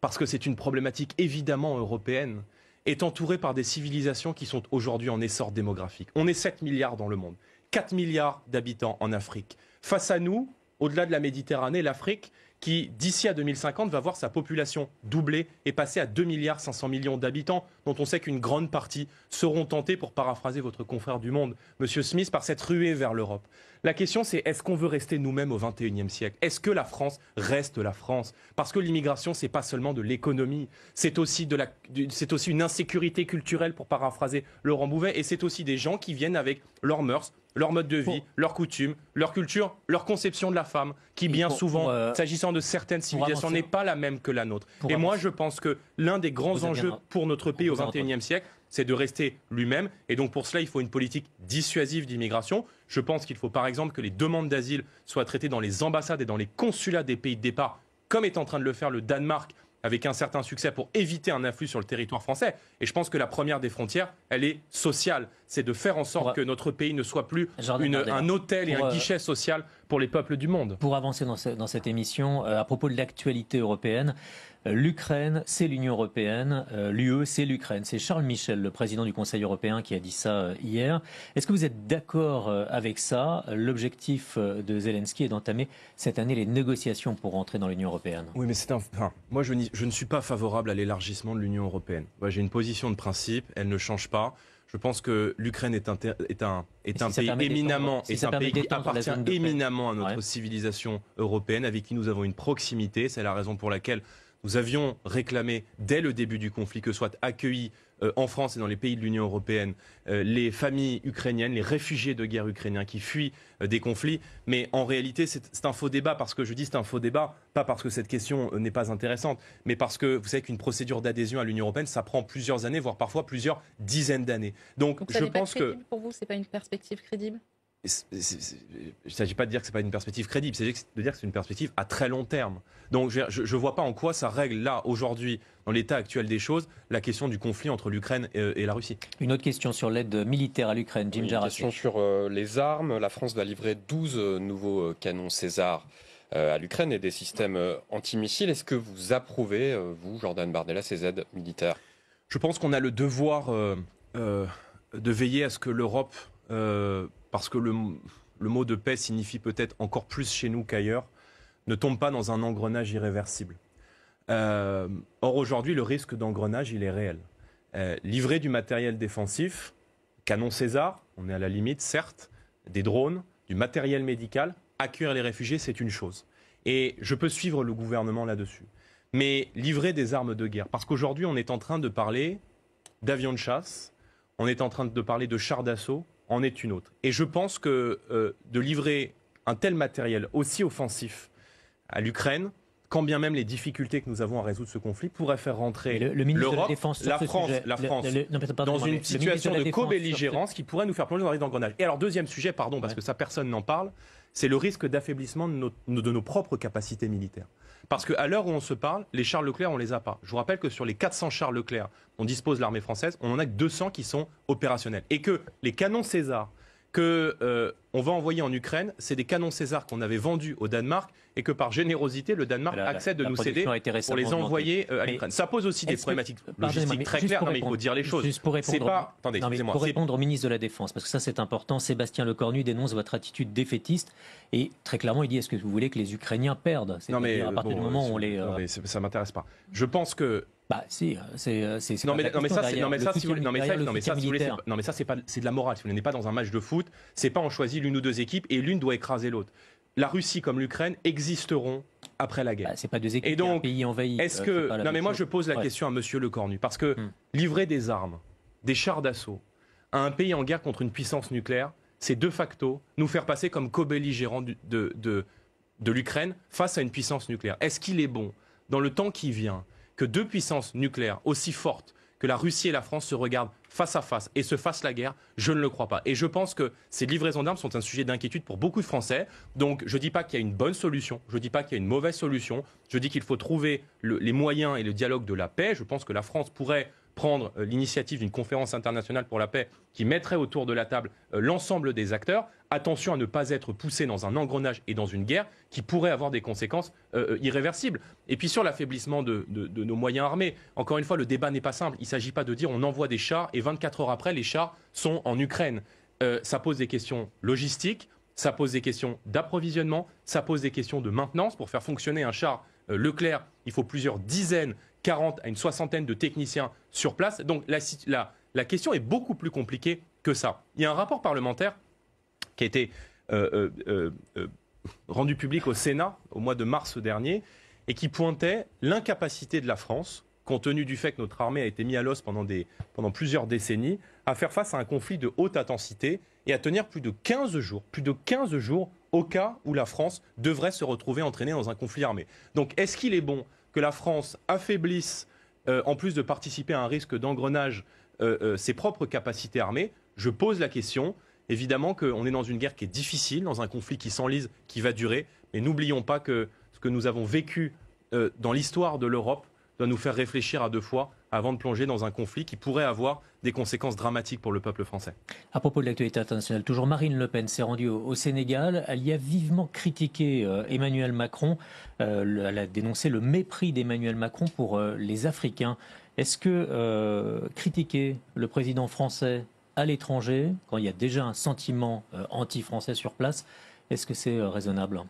parce que c'est une problématique évidemment européenne, est entourée par des civilisations qui sont aujourd'hui en essor démographique. On est 7 milliards dans le monde, 4 milliards d'habitants en Afrique. Face à nous, au-delà de la Méditerranée, l'Afrique, qui d'ici à 2050 va voir sa population doubler et passer à 2 milliards 500 millions d'habitants dont on sait qu'une grande partie seront tentés, pour paraphraser votre confrère du Monde, M. Smith, par cette ruée vers l'Europe. La question, c'est est-ce qu'on veut rester nous-mêmes au XXIe siècle Est-ce que la France reste la France Parce que l'immigration, c'est pas seulement de l'économie, c'est aussi, de la, c'est aussi une insécurité culturelle, pour paraphraser Laurent Bouvet, et c'est aussi des gens qui viennent avec leurs mœurs, leur mode de vie, leurs coutumes, leur culture, leur conception de la femme, qui bien souvent, euh, s'agissant de certaines civilisations, n'est pas la même que la nôtre. Et moi, je pense que l'un des grands enjeux pour notre pays 21e siècle, c'est de rester lui-même. Et donc pour cela, il faut une politique dissuasive d'immigration. Je pense qu'il faut par exemple que les demandes d'asile soient traitées dans les ambassades et dans les consulats des pays de départ, comme est en train de le faire le Danemark avec un certain succès pour éviter un afflux sur le territoire français. Et je pense que la première des frontières, elle est sociale c'est de faire en sorte que notre pays ne soit plus un hôtel et un euh, guichet social pour les peuples du monde. Pour avancer dans, cette émission, euh, à propos de l'actualité européenne, euh, l'Ukraine, c'est l'Union européenne, l'UE, c'est l'Ukraine. C'est Charles Michel, le président du Conseil européen, qui a dit ça hier. Est-ce que vous êtes d'accord avec ça L'objectif de Zelensky est d'entamer cette année les négociations pour rentrer dans l'Union européenne. Oui, mais c'est un. moi, je, ne suis pas favorable à l'élargissement de l'Union européenne. J'ai une position de principe, elle ne change pas. Je pense que l'Ukraine est un, est un, est un pays éminemment, un pays qui appartient éminemment à notre civilisation européenne, avec qui nous avons une proximité. C'est la raison pour laquelle nous avions réclamé dès le début du conflit que soit accueilli. Euh, en France et dans les pays de l'Union européenne euh, les familles ukrainiennes, les réfugiés de guerre ukrainiens qui fuient euh, des conflits. Mais en réalité, c'est un faux débat parce que je dis c'est un faux débat, pas parce que cette question n'est pas intéressante, mais parce que vous savez qu'une procédure d'adhésion à l'Union européenne, ça prend plusieurs années, voire parfois plusieurs dizaines d'années. Donc, je pense que pour vous, c'est pas une perspective crédible il ne s'agit pas de dire que ce n'est pas une perspective crédible, c'est de dire que c'est une perspective à très long terme. Donc je ne vois pas en quoi ça règle là, aujourd'hui, dans l'état actuel des choses, la question du conflit entre l'Ukraine et, euh, la Russie. Une autre question sur l'aide militaire à l'Ukraine, Jim Une question sur euh, les armes. La France va livrer 12 euh, nouveaux canons César à l'Ukraine et des systèmes antimissiles. Est-ce que vous approuvez, vous, Jordan Bardella, ces aides militaires Je pense qu'on a le devoir de veiller à ce que l'Europe parce que le, mot de paix signifie peut-être encore plus chez nous qu'ailleurs, ne tombe pas dans un engrenage irréversible. Euh, or, aujourd'hui, le risque d'engrenage, il est réel. Euh, livrer du matériel défensif, canon César, on est à la limite, certes, des drones, du matériel médical, accueillir les réfugiés, c'est une chose. Et je peux suivre le gouvernement là-dessus. Mais livrer des armes de guerre, parce qu'aujourd'hui, on est en train de parler d'avions de chasse, on est en train de parler de chars d'assaut, en est une autre. Et je pense que euh, de livrer un tel matériel aussi offensif à l'Ukraine, quand bien même les difficultés que nous avons à résoudre ce conflit pourraient faire rentrer l'Europe, la, France, dans une situation de, co-belligérance qui pourrait nous faire plonger dans risque d'engrenage. Et alors deuxième sujet, pardon, parce que ça personne n'en parle, c'est le risque d'affaiblissement de nos propres capacités militaires. Parce qu'à l'heure où on se parle, les Charles Leclerc, on les a pas. Je vous rappelle que sur les 400 Charles Leclerc, on dispose l'armée française, on en a que 200 qui sont opérationnels. Et que les canons César qu'on euh, va envoyer en Ukraine, c'est des canons César qu'on avait vendus au Danemark et que par générosité, le Danemark accède de nous céder pour les envoyer euh, à l'Ukraine. Ça pose aussi des problématiques logistiques très claires. mais il faut dire les choses. Juste pour répondre, pas... Attendez, pour répondre au ministre de la Défense, parce que ça c'est important, Sébastien Lecornu dénonce votre attitude défaitiste et très clairement il dit est-ce que vous voulez que les Ukrainiens perdent Non mais à partir du moment où on les. Euh, non, mais ça m'intéresse pas. Je pense que bah si, euh, c'est non, mais, non mais ça non non mais ça c'est pas c'est de la morale si vous n'êtes pas dans un match de foot c'est pas on choisit l'une ou deux équipes et l'une doit écraser l'autre la Russie comme l'Ukraine existeront après la guerre. Bah, c'est pas deux équipes, et donc, pays envahi. Euh, est-ce que non mais moi je pose la question à Monsieur Lecornu parce que hmm. livrer des armes, des chars d'assaut à un pays en guerre contre une puissance nucléaire, c'est de facto nous faire passer comme co-belligérants de l'Ukraine face à une puissance nucléaire. Est-ce qu'il est bon, dans le temps qui vient, que deux puissances nucléaires aussi fortes que la Russie et la France se regardent face à face et se fasse la guerre, je ne le crois pas. Et je pense que ces livraisons d'armes sont un sujet d'inquiétude pour beaucoup de Français. Donc je ne dis pas qu'il y a une bonne solution, je ne dis pas qu'il y a une mauvaise solution, je dis qu'il faut trouver les moyens et le dialogue de la paix. Je pense que la France pourrait prendre euh, l'initiative d'une conférence internationale pour la paix qui mettrait autour de la table euh, l'ensemble des acteurs. Attention à ne pas être poussé dans un engrenage et dans une guerre qui pourrait avoir des conséquences euh, irréversibles. Et puis sur l'affaiblissement de, nos moyens armés, encore une fois, le débat n'est pas simple. Il ne s'agit pas de dire on envoie des chars et 24 heures après, les chars sont en Ukraine. ça pose des questions logistiques, ça pose des questions d'approvisionnement, ça pose des questions de maintenance. Pour faire fonctionner un char Leclerc, il faut plusieurs dizaines 40 à une soixantaine de techniciens sur place. Donc la, question est beaucoup plus compliquée que ça. Il y a un rapport parlementaire qui a été euh, euh, euh, rendu public au Sénat au mois de mars dernier et qui pointait l'incapacité de la France, compte tenu du fait que notre armée a été mise à l'os pendant, pendant plusieurs décennies, à faire face à un conflit de haute intensité et à tenir plus de 15 jours, plus de 15 jours au cas où la France devrait se retrouver entraînée dans un conflit armé. Donc est-ce qu'il est bon que la France affaiblisse, euh, en plus de participer à un risque d'engrenage, euh, euh, ses propres capacités armées Je pose la question. Évidemment qu'on est dans une guerre qui est difficile, dans un conflit qui s'enlise, qui va durer. Mais n'oublions pas que ce que nous avons vécu dans l'histoire de l'Europe doit nous faire réfléchir à deux fois avant de plonger dans un conflit qui pourrait avoir des conséquences dramatiques pour le peuple français. À propos de l'actualité internationale, toujours Marine Le Pen s'est rendue au, Sénégal. Elle y a vivement critiqué euh, Emmanuel Macron. Euh, elle a dénoncé le mépris d'Emmanuel Macron pour euh, les Africains. Est-ce que critiquer le président français à l'étranger, quand il y a déjà un sentiment anti-français sur place, est-ce que c'est raisonnable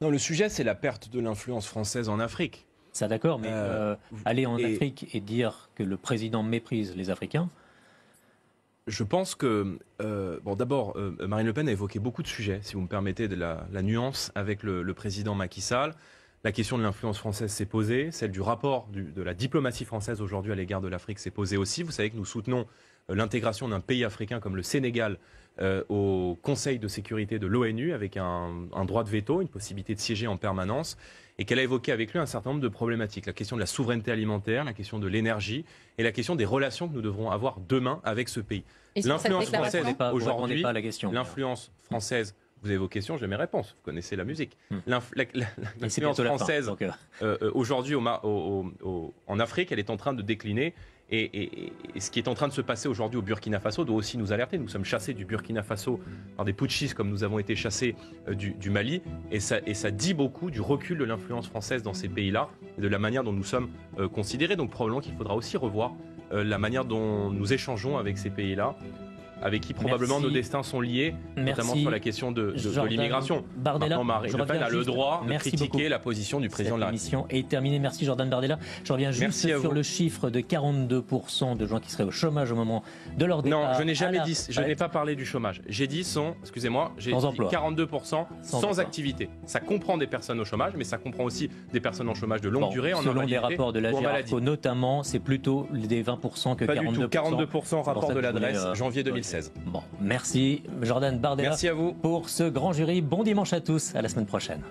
non, le sujet, c'est la perte de l'influence française en Afrique. Ça d'accord, mais euh, euh, aller en Afrique et dire que le président méprise les Africains. Je pense que, euh, bon, d'abord, Marine Le Pen a évoqué beaucoup de sujets, si vous me permettez, de la, nuance avec le, président Macky Sall. La question de l'influence française s'est posée, celle du rapport de la diplomatie française aujourd'hui à l'égard de l'Afrique s'est posée aussi. Vous savez que nous soutenons l'intégration d'un pays africain comme le Sénégal au Conseil de sécurité de l'ONU avec un droit de veto, une possibilité de siéger en permanence et qu'elle a évoqué avec lui un certain nombre de problématiques. La question de la souveraineté alimentaire, la question de l'énergie et la question des relations que nous devrons avoir demain avec ce pays. L'influence française aujourd'hui, l'influence française vous avez vos questions, j'ai mes réponses. Vous connaissez la musique. Hmm. L'influence française aujourd'hui en Afrique, elle est en train de décliner et, ce qui est en train de se passer aujourd'hui au Burkina Faso doit aussi nous alerter. Nous sommes chassés du Burkina Faso par des putschistes comme nous avons été chassés euh, du, Mali. Et ça, dit beaucoup du recul de l'influence française dans ces pays-là et de la manière dont nous sommes euh, considérés. Donc probablement qu'il faudra aussi revoir euh, la manière dont nous échangeons avec ces pays-là avec qui probablement nos destins sont liés, notamment sur la question de, de, de l'immigration. Bardella, Le a le droit de critiquer la position du président de la République. est terminée. Merci Jordan Bardella. Je reviens juste sur le chiffre de 42% de gens qui seraient au chômage au moment de leur départ. Non, je n'ai jamais dit, je n'ai pas parlé du chômage. J'ai dit sont, excusez-moi, j'ai dit 42% sans, activité. Ça comprend des personnes au chômage, mais ça comprend aussi des personnes en chômage de longue durée. En selon les rapports de la GIRARCO notamment, c'est plutôt des 20% que 42%. Du 42% rapport de l'adresse, euh, janvier 2016. Bon, merci Jordan Bardella. Merci à vous. Pour ce grand jury, bon dimanche à tous, à la semaine prochaine.